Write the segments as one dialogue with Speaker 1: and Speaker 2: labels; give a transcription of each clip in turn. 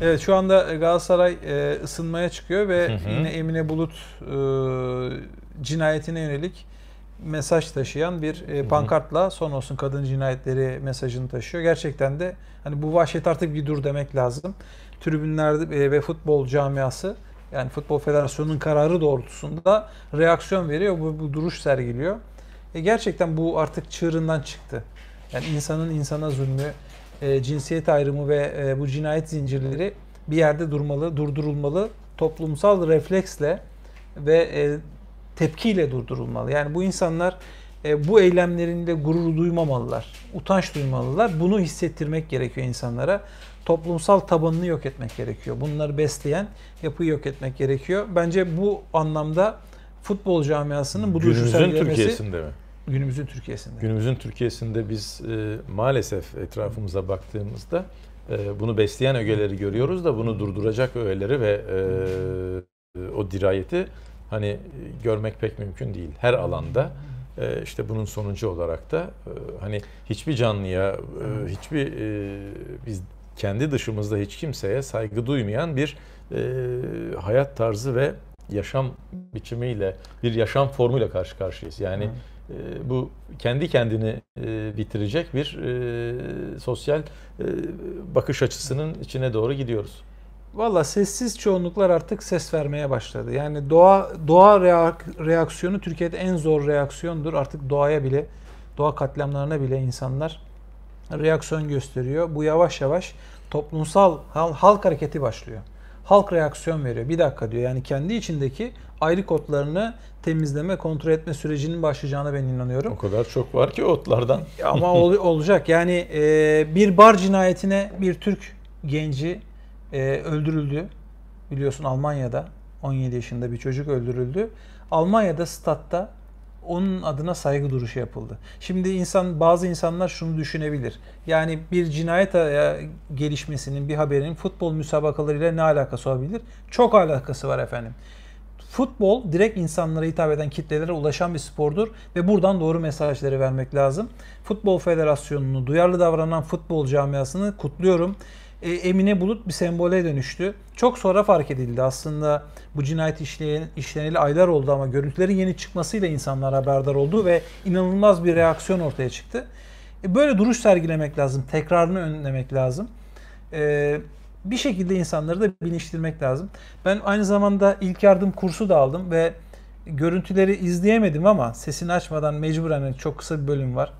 Speaker 1: Evet şu anda e, Galatasaray e, ısınmaya çıkıyor ve hı hı. yine Emine Bulut e, cinayetine yönelik mesaj taşıyan bir e, pankartla son olsun kadın cinayetleri mesajını taşıyor. Gerçekten de hani bu vahşet artık bir dur demek lazım. Tribünlerde e, ve futbol camiası yani Futbol Federasyonu'nun kararı doğrultusunda reaksiyon veriyor. Bu, bu duruş sergiliyor. E, gerçekten bu artık çığırından çıktı. Yani insanın insana zulmü, e, cinsiyet ayrımı ve e, bu cinayet zincirleri bir yerde durmalı, durdurulmalı. Toplumsal refleksle ve e, tepkiyle durdurulmalı. Yani bu insanlar bu eylemlerinde gurur duymamalılar, utanç duymalılar. Bunu hissettirmek gerekiyor insanlara. Toplumsal tabanını yok etmek gerekiyor. Bunları besleyen yapıyı yok etmek gerekiyor. Bence bu anlamda futbol camiasının bu Günümüzün düşünsel Türkiye'sinde mi? Günümüzün Türkiye'sinde.
Speaker 2: Günümüzün Türkiye'sinde biz e, maalesef etrafımıza baktığımızda e, bunu besleyen ögeleri görüyoruz da bunu durduracak öğeleri ve e, o dirayeti hani görmek pek mümkün değil. Her alanda e, işte bunun sonucu olarak da e, hani hiçbir canlıya, e, hiçbir e, biz kendi dışımızda hiç kimseye saygı duymayan bir e, hayat tarzı ve yaşam biçimiyle, bir yaşam formuyla karşı karşıyayız. Yani Hı ee, bu kendi kendini e, bitirecek bir e, sosyal e, bakış açısının içine doğru gidiyoruz.
Speaker 1: Valla sessiz çoğunluklar artık ses vermeye başladı. Yani doğa doğa reaksiyonu Türkiye'de en zor reaksiyondur. Artık doğaya bile, doğa katliamlarına bile insanlar reaksiyon gösteriyor. Bu yavaş yavaş toplumsal halk hareketi başlıyor. Halk reaksiyon veriyor. Bir dakika diyor. Yani kendi içindeki ayrı kodlarını temizleme, kontrol etme sürecinin başlayacağına ben inanıyorum. O
Speaker 2: kadar çok var ki otlardan. Ama ol,
Speaker 1: olacak. Yani e, bir bar cinayetine bir Türk genci e, öldürüldü. Biliyorsun Almanya'da 17 yaşında bir çocuk öldürüldü. Almanya'da statta onun adına saygı duruşu yapıldı. Şimdi insan bazı insanlar şunu düşünebilir. Yani bir cinayet e, gelişmesinin bir haberinin futbol müsabakalarıyla ne alakası olabilir? Çok alakası var efendim. Futbol direkt insanlara hitap eden kitlelere ulaşan bir spordur ve buradan doğru mesajları vermek lazım. Futbol Federasyonu'nu, duyarlı davranan futbol camiasını kutluyorum. E, Emine Bulut bir sembole dönüştü. Çok sonra fark edildi. Aslında bu cinayet işleyen, işleneli aylar oldu ama görüntülerin yeni çıkmasıyla insanlar haberdar oldu ve inanılmaz bir reaksiyon ortaya çıktı. E, böyle duruş sergilemek lazım. Tekrarını önlemek lazım. Eee bir şekilde insanları da bilinçlendirmek lazım. Ben aynı zamanda ilk yardım kursu da aldım ve görüntüleri izleyemedim ama sesini açmadan mecburen çok kısa bir bölüm var.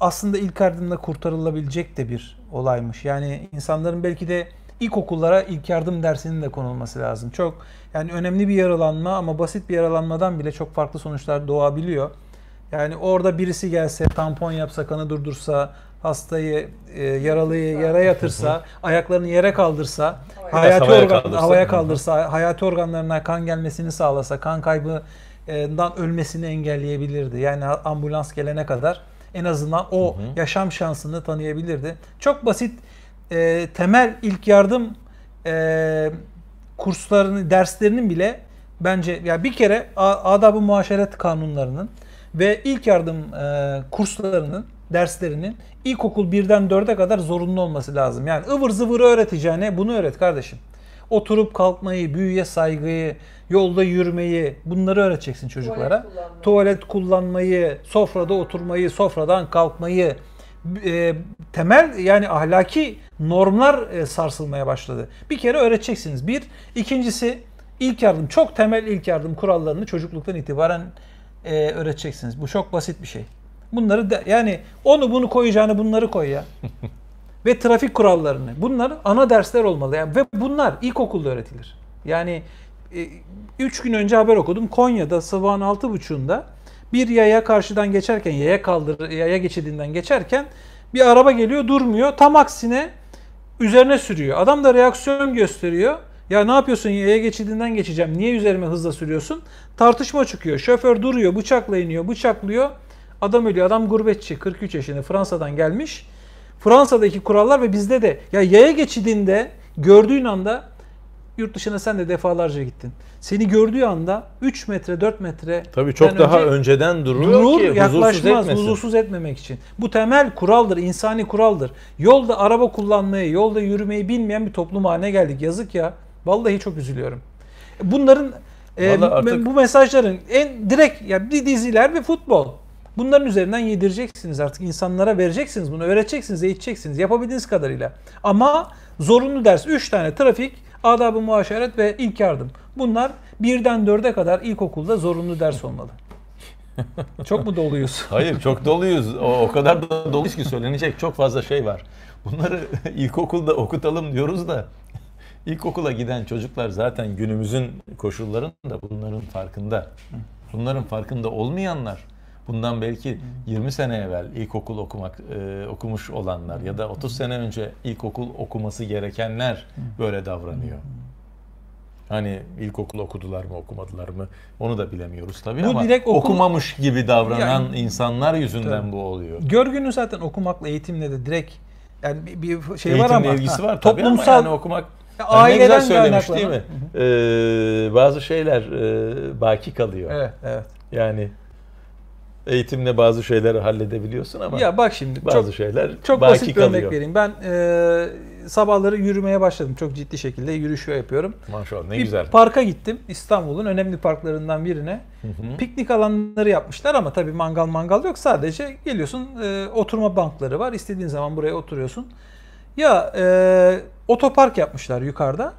Speaker 1: aslında ilk yardımla kurtarılabilecek de bir olaymış. Yani insanların belki de ilkokullara ilk yardım dersinin de konulması lazım. Çok yani önemli bir yaralanma ama basit bir yaralanmadan bile çok farklı sonuçlar doğabiliyor. Yani orada birisi gelse, tampon yapsa, kanı durdursa, hastayı e, yaralıyı yere yatırsa, ayaklarını yere kaldırsa, hayati havaya, organ, kaldırsa. havaya kaldırsa, hayati organlarına kan gelmesini sağlasa, kan kaybından ölmesini engelleyebilirdi. Yani ambulans gelene kadar en azından o hı hı. yaşam şansını tanıyabilirdi. Çok basit e, temel ilk yardım e, kurslarını, derslerinin bile bence ya yani bir kere adab-ı muaşeret kanunlarının ve ilk yardım e, kurslarının derslerinin ilkokul 1'den 4'e kadar zorunlu olması lazım. Yani ıvır zıvır öğreteceğine bunu öğret kardeşim. Oturup kalkmayı, büyüye saygıyı, yolda yürümeyi bunları öğreteceksin çocuklara. Tuvalet kullanmayı, Tuvalet kullanmayı sofrada oturmayı, sofradan kalkmayı, e, temel yani ahlaki normlar e, sarsılmaya başladı. Bir kere öğreteceksiniz. Bir. ikincisi ilk yardım, çok temel ilk yardım kurallarını çocukluktan itibaren e, öğreteceksiniz. Bu çok basit bir şey. Bunları da, yani onu bunu koyacağını bunları koy ya. Ve trafik kurallarını. Bunlar ana dersler olmalı. Yani, ve bunlar ilkokulda öğretilir. Yani 3 e, gün önce haber okudum. Konya'da sabahın 6.30'unda bir yaya karşıdan geçerken, yaya kaldır, yaya geçidinden geçerken bir araba geliyor durmuyor. Tam aksine üzerine sürüyor. Adam da reaksiyon gösteriyor. Ya ne yapıyorsun yaya geçidinden geçeceğim. Niye üzerime hızla sürüyorsun? Tartışma çıkıyor. Şoför duruyor, bıçakla iniyor, bıçaklıyor. Adam ölüyor. Adam gurbetçi. 43 yaşında Fransa'dan gelmiş. Fransa'daki kurallar ve bizde de ya yaya geçidinde gördüğün anda yurt dışına sen de defalarca gittin. Seni gördüğü anda 3 metre 4 metre Tabii çok daha önce, önceden durur, durur ki yaklaşmaz huzursuz, etmesin. huzursuz etmemek için. Bu temel kuraldır, insani kuraldır. Yolda araba kullanmayı, yolda yürümeyi bilmeyen bir toplum haline geldik. Yazık ya. Vallahi çok üzülüyorum. Bunların
Speaker 2: e, artık...
Speaker 1: bu mesajların en direkt ya bir diziler ve futbol. Bunların üzerinden yedireceksiniz artık insanlara vereceksiniz bunu öğreteceksiniz, eğiteceksiniz yapabildiğiniz kadarıyla. Ama zorunlu ders 3 tane trafik, adab-ı muaşeret ve ilk yardım. Bunlar birden dörde kadar ilkokulda zorunlu ders olmalı. çok mu
Speaker 2: doluyuz? Hayır çok doluyuz. O, o kadar da doluyuz ki söylenecek çok fazla şey var. Bunları ilkokulda okutalım diyoruz da ilkokula giden çocuklar zaten günümüzün koşullarında bunların farkında. Bunların farkında olmayanlar bundan belki 20 sene evvel ilkokul okumak e, okumuş olanlar ya da 30 sene önce ilkokul okuması gerekenler böyle davranıyor. Hani ilkokul okudular mı okumadılar mı onu da bilemiyoruz tabii bu ama direkt okul... okumamış gibi davranan yani, insanlar yüzünden tabii. bu oluyor.
Speaker 1: Görgünün zaten okumakla eğitimle de direkt yani bir, bir şey Eğitimle var ama ilgisi var tabii toplumsal ama yani okumak yani aileden ne güzel söylemiş değil mi?
Speaker 2: Ee, bazı şeyler e, baki kalıyor. Evet, evet. Yani eğitimle bazı şeyleri halledebiliyorsun ama ya bak şimdi bazı çok, şeyler çok baki basit bir kalıyor. örnek
Speaker 1: vereyim. Ben e, sabahları yürümeye başladım. Çok ciddi şekilde yürüyüş yapıyorum.
Speaker 2: Maşallah ne bir güzel.
Speaker 1: Parka gittim. İstanbul'un önemli parklarından birine. Hı hı. Piknik alanları yapmışlar ama tabii mangal mangal yok. Sadece geliyorsun e, oturma bankları var. İstediğin zaman buraya oturuyorsun. Ya e, otopark yapmışlar yukarıda.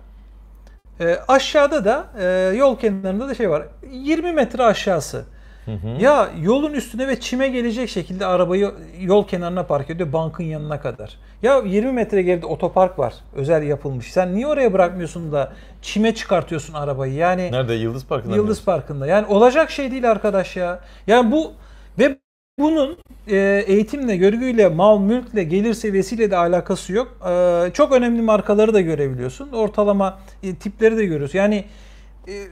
Speaker 1: E, aşağıda da e, yol kenarında da şey var. 20 metre aşağısı Hı Ya yolun üstüne ve çime gelecek şekilde arabayı yol kenarına park ediyor bankın yanına kadar. Ya 20 metre geride otopark var özel yapılmış. Sen niye oraya bırakmıyorsun da çime çıkartıyorsun arabayı? Yani
Speaker 2: Nerede Yıldız Parkı'nda?
Speaker 1: Yıldız Parkı'nda. Yani olacak şey değil arkadaş ya. Yani bu ve bunun e, eğitimle, görgüyle, mal mülkle, gelir seviyesiyle de alakası yok. E, çok önemli markaları da görebiliyorsun. Ortalama e, tipleri de görüyorsun. Yani ee,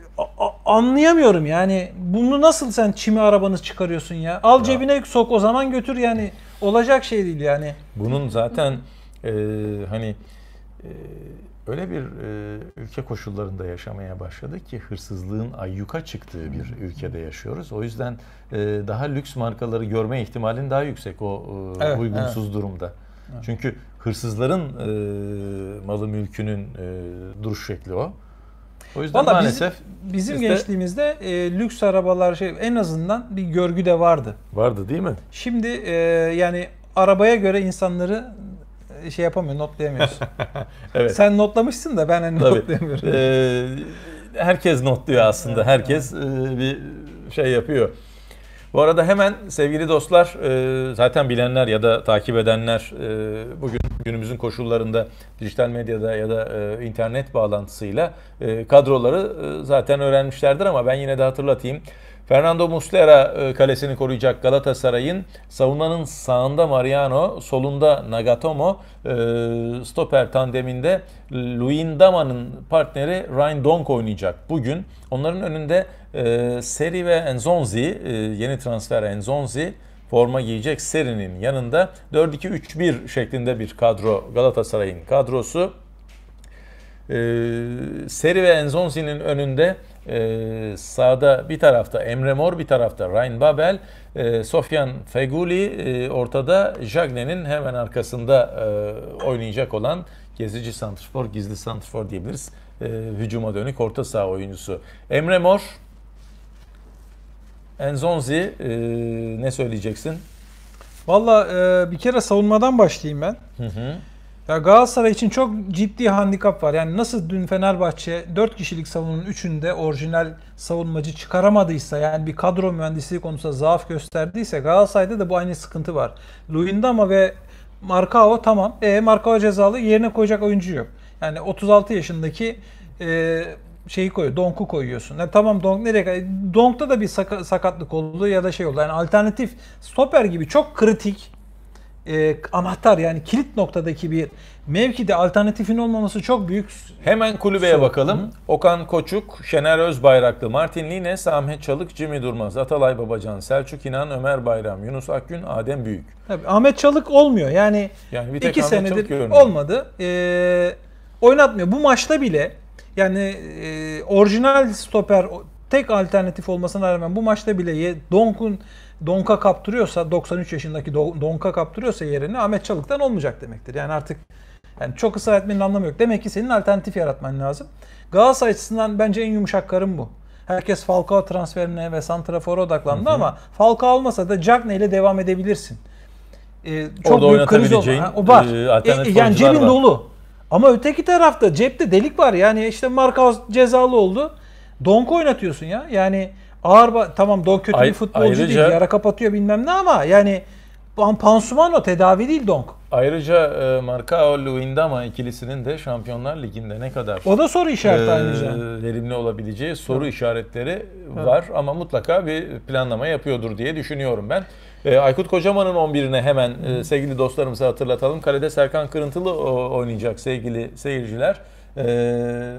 Speaker 1: anlayamıyorum yani bunu nasıl sen çimi arabanı çıkarıyorsun ya? Al ya. cebine sok o zaman götür yani olacak şey değil yani.
Speaker 2: Bunun zaten e, hani e, öyle bir e, ülke koşullarında yaşamaya başladık ki hırsızlığın ayyuka çıktığı bir ülkede yaşıyoruz. O yüzden e, daha lüks markaları görme ihtimalin daha yüksek o e, evet, uygunsuz evet. durumda. Evet. Çünkü hırsızların e, malı mülkünün e, duruş şekli o. O yüzden Vallahi maalesef bizim, bizim işte,
Speaker 1: gençliğimizde e, lüks arabalar şey en azından bir görgü de vardı. Vardı değil mi? Şimdi e, yani arabaya göre insanları e, şey yapamıyor, notlayamıyorsun.
Speaker 2: evet. Sen
Speaker 1: notlamışsın da ben hani Tabii. notlayamıyorum.
Speaker 2: Ee, herkes notluyor aslında. Herkes e, bir şey yapıyor. Bu arada hemen sevgili dostlar e, zaten bilenler ya da takip edenler e, bugün günümüzün koşullarında dijital medyada ya da e, internet bağlantısıyla kadroları zaten öğrenmişlerdir ama ben yine de hatırlatayım. Fernando Muslera kalesini koruyacak Galatasaray'ın savunmanın sağında Mariano, solunda Nagatomo, stoper tandeminde Luindama'nın partneri Ryan Donk oynayacak bugün. Onların önünde e, Seri ve Enzonzi, e, yeni transfer Enzonzi forma giyecek Seri'nin yanında 4-2-3-1 şeklinde bir kadro Galatasaray'ın kadrosu. E, Seri ve Enzonzi'nin önünde e, sağda bir tarafta Emre Mor bir tarafta Ryan Babel, e, Sofyan Feguli e, ortada Jagne'nin hemen arkasında e, oynayacak olan gezici santrfor, gizli santrfor diyebiliriz. E, hücuma dönük orta saha oyuncusu. Emre Mor Enzonzi e, ne söyleyeceksin? Valla e, bir kere savunmadan başlayayım ben. Hı hı.
Speaker 1: Ya Galatasaray için çok ciddi handikap var. Yani nasıl dün Fenerbahçe 4 kişilik savununun 3'ünde orijinal savunmacı çıkaramadıysa yani bir kadro mühendisliği konusunda zaaf gösterdiyse Galatasaray'da da bu aynı sıkıntı var. Luindama ve Markao tamam. E Markao cezalı yerine koyacak oyuncu yok. Yani 36 yaşındaki e, şeyi koyuyor, Donk'u koyuyorsun. Yani tamam Donk nereye Donk'ta da bir sakatlık oldu ya da şey oldu. Yani alternatif stoper gibi çok kritik e, anahtar yani kilit noktadaki bir mevkide alternatifin olmaması çok büyük.
Speaker 2: Hemen kulübeye sorun. bakalım. Hı? Okan Koçuk, Şener Özbayraklı, Martin Lines, Samet Çalık, Cimi Durmaz, Atalay Babacan, Selçuk İnan, Ömer Bayram, Yunus Akgün, Adem Büyük.
Speaker 1: Tabii, Ahmet Çalık olmuyor. Yani, yani bir tek iki Ahmet senedir olmadı. Ee, oynatmıyor. Bu maçta bile yani e, orijinal stoper tek alternatif olmasına rağmen bu maçta bile Donk'un Donk'a kaptırıyorsa 93 yaşındaki Donk'a kaptırıyorsa yerini Ahmet Çalık'tan olmayacak demektir. Yani artık yani çok ısrar etmenin anlamı yok. Demek ki senin alternatif yaratman lazım. Galatasaray açısından bence en yumuşak karım bu. Herkes Falcao transferine ve Santrafor'a odaklandı hı hı. ama Falcao olmasa da Cagney ile devam edebilirsin. Ee, çok Orada büyük kriz oldu. O var. E, e, yani cebin dolu. Ama öteki tarafta cepte delik var. Yani işte Markaus cezalı oldu. Donk oynatıyorsun ya. Yani ağır tamam Donk kötü bir futbolcu ayrıca, değil. Yara kapatıyor bilmem ne ama yani pansuman o tedavi değil Donk.
Speaker 2: Ayrıca e, Marcao Luindama ikilisinin de Şampiyonlar Ligi'nde ne kadar O da soru işareti e, verimli olabileceği soru evet. işaretleri evet. var ama mutlaka bir planlama yapıyordur diye düşünüyorum ben. E, Aykut Kocaman'ın 11'ine hemen e, sevgili dostlarımıza hatırlatalım. Kalede Serkan Kırıntılı oynayacak sevgili seyirciler. E,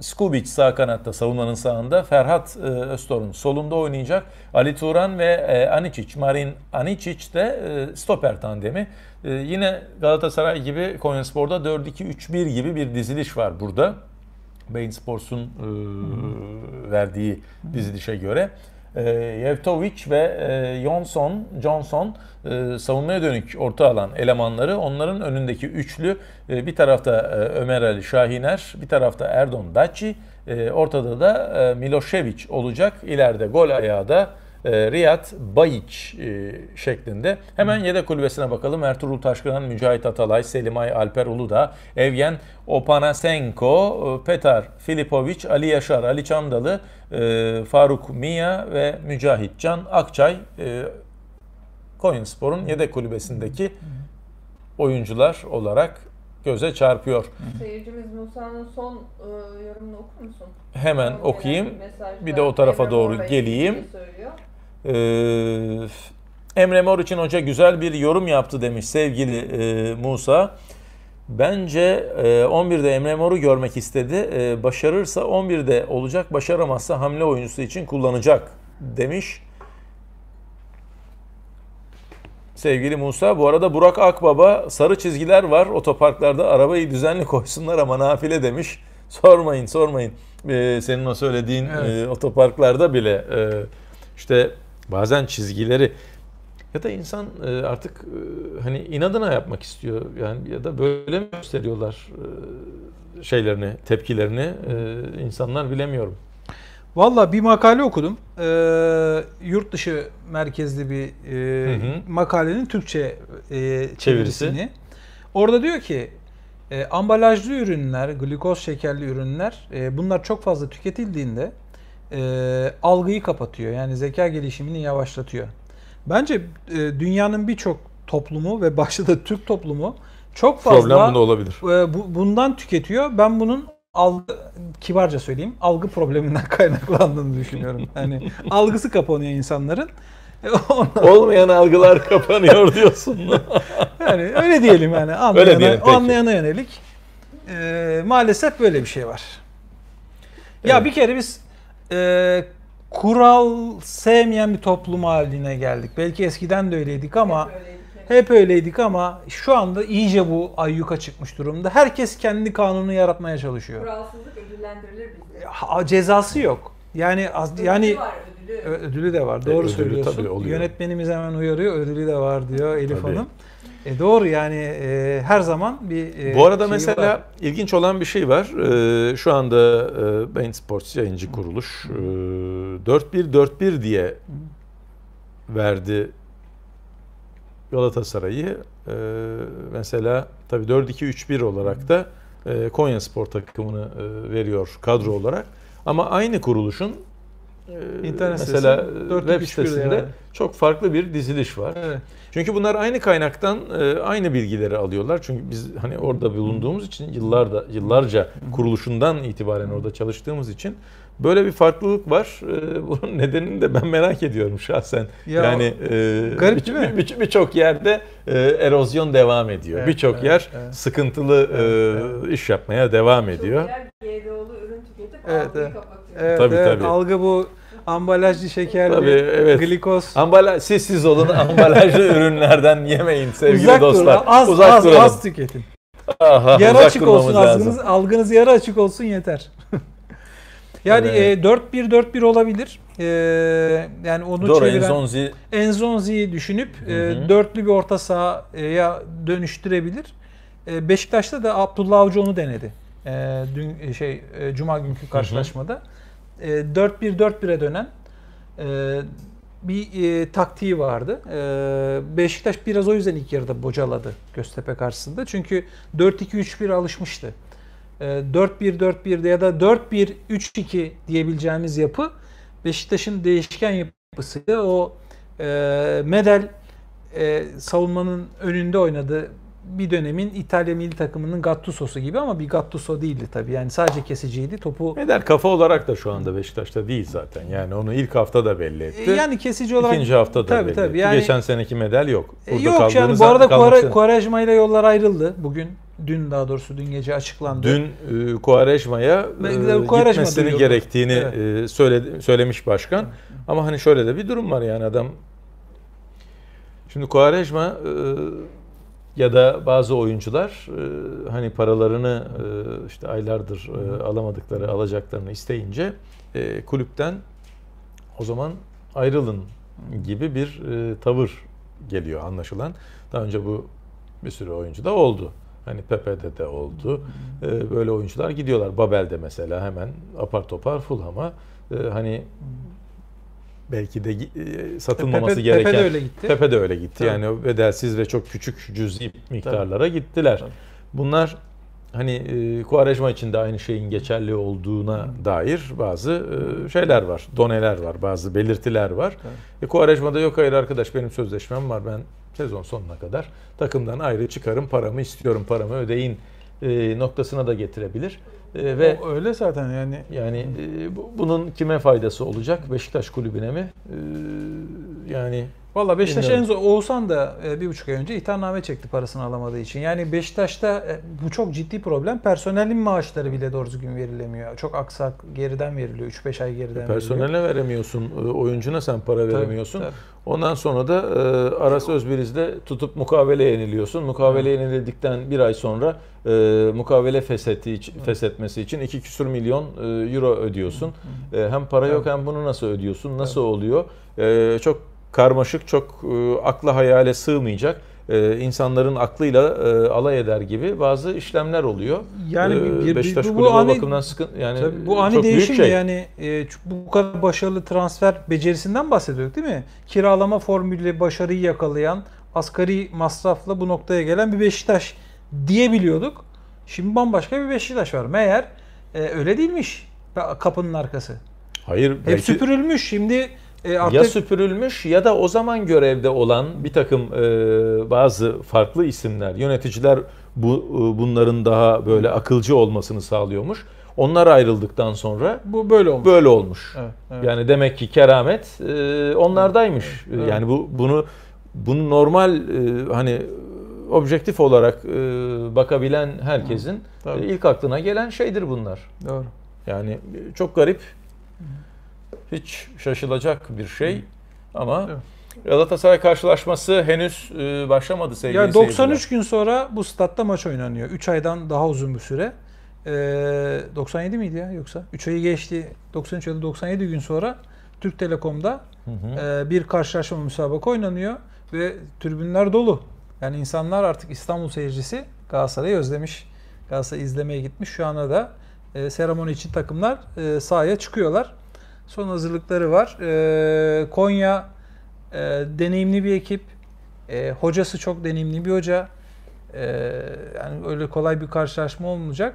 Speaker 2: Skubic sağ kanatta savunmanın sağında, Ferhat e, Öztorun solunda oynayacak. Ali Turan ve e, Anicic, Marin Anicic de e, stoper tandemi. E, yine Galatasaray gibi Konyaspor'da 4-2-3-1 gibi bir diziliş var burada. Bein Sports'un e, verdiği dizilişe göre e, Yevtovic ve e, Johnson, Johnson e, savunmaya dönük orta alan elemanları. Onların önündeki üçlü e, bir tarafta Ömer Ali Şahiner, bir tarafta Erdon Daci, ortada da Milošević olacak. İleride gol ayağı da e, Riyad Bayiç e, şeklinde. Hemen yedek kulübesine bakalım. Ertuğrul Taşkıran, Mücahit Atalay, Selimay Alper Uludağ, Evgen Opanasenko, e, Petar Filipovic, Ali Yaşar, Ali Çamdalı, e, Faruk Mia ve Mücahit Can Akçay e, Koyunspor'un yedek kulübesindeki oyuncular olarak göze çarpıyor.
Speaker 1: Seyircimiz Musa'nın son e, yorumunu okur
Speaker 2: musun? Hemen son okuyayım. Bir de o tarafa doğru geleyim. Ee, Emre Mor için hoca güzel bir yorum yaptı demiş sevgili e, Musa. Bence e, 11'de Emre Mor'u görmek istedi. E, başarırsa 11'de olacak, başaramazsa hamle oyuncusu için kullanacak demiş. Sevgili Musa, bu arada Burak Akbaba sarı çizgiler var. Otoparklarda arabayı düzenli koysunlar ama nafile demiş. Sormayın, sormayın. Ee, senin o söylediğin evet. e, otoparklarda bile e, işte bazen çizgileri ya da insan e, artık e, hani inadına yapmak istiyor yani ya da böyle mi gösteriyorlar e, şeylerini tepkilerini insanlar bilemiyorum.
Speaker 1: Valla bir makale
Speaker 2: okudum. E,
Speaker 1: yurt dışı merkezli bir e, hı hı. makalenin Türkçe e, çevirisini. Çevirisi. Orada diyor ki e, ambalajlı ürünler, glikoz şekerli ürünler e, bunlar çok fazla tüketildiğinde e, algıyı kapatıyor. Yani zeka gelişimini yavaşlatıyor. Bence e, dünyanın birçok toplumu ve başta da Türk toplumu çok fazla problem bunda olabilir. E, bu, bundan tüketiyor. Ben bunun algı kibarca söyleyeyim algı probleminden kaynaklandığını düşünüyorum. Yani algısı kapanıyor insanların.
Speaker 2: E, Olmayan algılar kapanıyor diyorsun.
Speaker 1: yani öyle diyelim yani anlayana, öyle diyelim, anlayana yönelik e, maalesef böyle bir şey var. Evet. Ya bir kere biz e, kural sevmeyen bir toplum haline geldik. Belki eskiden de öyleydik ama hep öyleydik, ama şu anda iyice bu ay ayyuka çıkmış durumda. Herkes kendi kanunu yaratmaya çalışıyor. Kuralsızlık ödüllendirilir bizi. cezası yok. Yani az, ödülü yani var, ödülü. ödülü de var. Doğru ödülü söylüyorsun. Yönetmenimiz hemen uyarıyor. Ödülü de var diyor Elif tabii. Hanım. E doğru yani e, her zaman bir e, Bu arada mesela var.
Speaker 2: ilginç olan bir şey var. E, şu anda e, Bein Sports yayıncı kuruluş e, 4-1-4-1 diye verdi Galatasaray'ı. E, mesela tabii 4-2-3-1 olarak da e, Konya Spor takımını e, veriyor kadro olarak. Ama aynı kuruluşun
Speaker 1: e, mesela web sitesinde yani.
Speaker 2: çok farklı bir diziliş var. Evet. Çünkü bunlar aynı kaynaktan e, aynı bilgileri alıyorlar. Çünkü biz hani orada bulunduğumuz için yıllarda yıllarca kuruluşundan itibaren orada çalıştığımız için böyle bir farklılık var. E, bunun nedenini de ben merak ediyorum şahsen. Ya, yani e, garip bir, değil bir, birçok yerde erozyon devam ediyor. Evet, birçok evet, yer evet. sıkıntılı evet, iş yapmaya devam ediyor. Birçok yer GDO'lu
Speaker 1: ürün tüketip evet, algıyı evet. kapatıyor. Evet, tabii, evet, tabii. algı bu ambalajlı şekerli, Tabii, evet. glikoz.
Speaker 2: Ambalaj, siz olun ambalajlı ürünlerden yemeyin sevgili Uzak dostlar. Durun, az, Uzak az, duralım. az tüketin.
Speaker 1: Aha, yarı açık olsun lazım. algınız, yarı açık olsun yeter. yani evet. e, 4-1-4-1 olabilir. E, yani onu Doğru, çeviren Enzonzi. Enzonzi'yi düşünüp E, dörtlü bir orta sahaya dönüştürebilir. E, Beşiktaş'ta da Abdullah Avcı onu denedi. E, dün e, şey e, Cuma günkü karşılaşmada. Hı hı e, 4-1-4-1'e dönen e, bir e, taktiği vardı. E, Beşiktaş biraz o yüzden ilk yarıda bocaladı Göztepe karşısında. Çünkü 4-2-3-1 alışmıştı. E, 4-1-4-1'de ya da 4-1-3-2 diyebileceğimiz yapı Beşiktaş'ın değişken yapısıydı. O e, medel savunmanın önünde oynadı bir dönemin İtalya milli takımının Gattuso'su gibi ama bir Gattuso değildi tabii. Yani sadece kesiciydi. Topu Eder
Speaker 2: kafa olarak da şu anda Beşiktaş'ta değil zaten. Yani onu ilk hafta da belli e, etti. Yani kesici olarak ikinci hafta da tabii, belli. Tabii, yani, Geçen seneki medal yok. E, Burada yok yani bu arada
Speaker 1: Quaresma ile yollar ayrıldı bugün. Dün daha doğrusu dün gece açıklandı. Dün
Speaker 2: e, Kuareşma'ya e, gitmesini gerektiğini evet. e, söyledi, söylemiş başkan. Evet. Ama hani şöyle de bir durum var yani adam. Şimdi Kuareşma e, ya da bazı oyuncular e, hani paralarını e, işte aylardır e, alamadıkları, alacaklarını isteyince e, kulüpten o zaman ayrılın gibi bir e, tavır geliyor anlaşılan. Daha önce bu bir sürü oyuncu da oldu. Hani Pepe'de de oldu. E, böyle oyuncular gidiyorlar. Babel'de mesela hemen apar topar Fulham'a e, hani belki de e, satılmaması tepe, gereken tepe de öyle gitti. Tepe de öyle gitti. Tabii. Yani bedelsiz ve çok küçük cüzi miktarlara Tabii. gittiler. Tabii. Bunlar hani e, Kuarejma için de aynı şeyin geçerli olduğuna hmm. dair bazı e, şeyler var. Doneler var, bazı belirtiler var. Evet. E, Kuarejma'da yok hayır arkadaş benim sözleşmem var. Ben sezon sonuna kadar takımdan ayrı çıkarım, paramı istiyorum, paramı ödeyin e, noktasına da getirebilir. E, ve o öyle zaten yani. Yani e, bu, bunun kime faydası olacak? Beşiktaş kulübüne mi? E, yani Valla Beşiktaş en
Speaker 1: zor. Oğuzhan da e, bir buçuk ay önce ithamname çekti parasını alamadığı için. Yani Beşiktaş'ta e, bu çok ciddi problem. Personelin maaşları bile doğru düzgün verilemiyor. Çok aksak geriden veriliyor. 3-5 ay geriden e, Personele
Speaker 2: veriliyor. veremiyorsun. Oyuncuna sen para veremiyorsun. Tabii. Ondan sonra da e, Aras Özbiriz'de tutup mukavele yeniliyorsun. Mukavele evet. yenildikten bir ay sonra e, mukavele feshetti, feshetmesi için iki küsur milyon e, euro ödüyorsun. Evet. E, hem para evet. yok hem bunu nasıl ödüyorsun? Nasıl evet. oluyor? E, çok karmaşık, çok e, akla hayale sığmayacak e, insanların aklıyla e, alay eder gibi bazı işlemler oluyor. Yani e, bir, bir, Beşiktaş bu, bu ani, bakımdan sıkıntı yani bu ani çok değişim büyük şey. yani
Speaker 1: e, bu kadar başarılı transfer becerisinden bahsediyoruz değil mi? Kiralama formülü başarıyı yakalayan, asgari masrafla bu noktaya gelen bir Beşiktaş diyebiliyorduk. Şimdi bambaşka bir Beşiktaş var. Meğer e, öyle değilmiş kapının arkası. Hayır. Hep belki... süpürülmüş. Şimdi e artık... Ya
Speaker 2: süpürülmüş ya da o zaman görevde olan bir takım e, bazı farklı isimler, yöneticiler bu e, bunların daha böyle akılcı olmasını sağlıyormuş. Onlar ayrıldıktan sonra bu böyle olmuş. Böyle olmuş. Evet, evet. Yani demek ki keramet e, onlardaymış. Evet, e, evet. Yani bu bunu bunu normal e, hani objektif olarak e, bakabilen herkesin Hı, e, ilk aklına gelen şeydir bunlar. Doğru. Yani çok garip. Hı hiç şaşılacak bir şey ama evet. Galatasaray karşılaşması henüz e, başlamadı sevgili yani 93
Speaker 1: gün sonra bu statta maç oynanıyor. 3 aydan daha uzun bir süre. E, 97 miydi ya yoksa? 3 ayı geçti. 93 ya da 97 gün sonra Türk Telekom'da E, bir karşılaşma müsabaka oynanıyor ve tribünler dolu. Yani insanlar artık İstanbul seyircisi Galatasaray'ı özlemiş. Galatasaray izlemeye gitmiş. Şu anda da e, seremoni için takımlar e, sahaya çıkıyorlar son hazırlıkları var. E, Konya e, deneyimli bir ekip. E, hocası çok deneyimli bir hoca. E, yani öyle kolay bir karşılaşma olmayacak.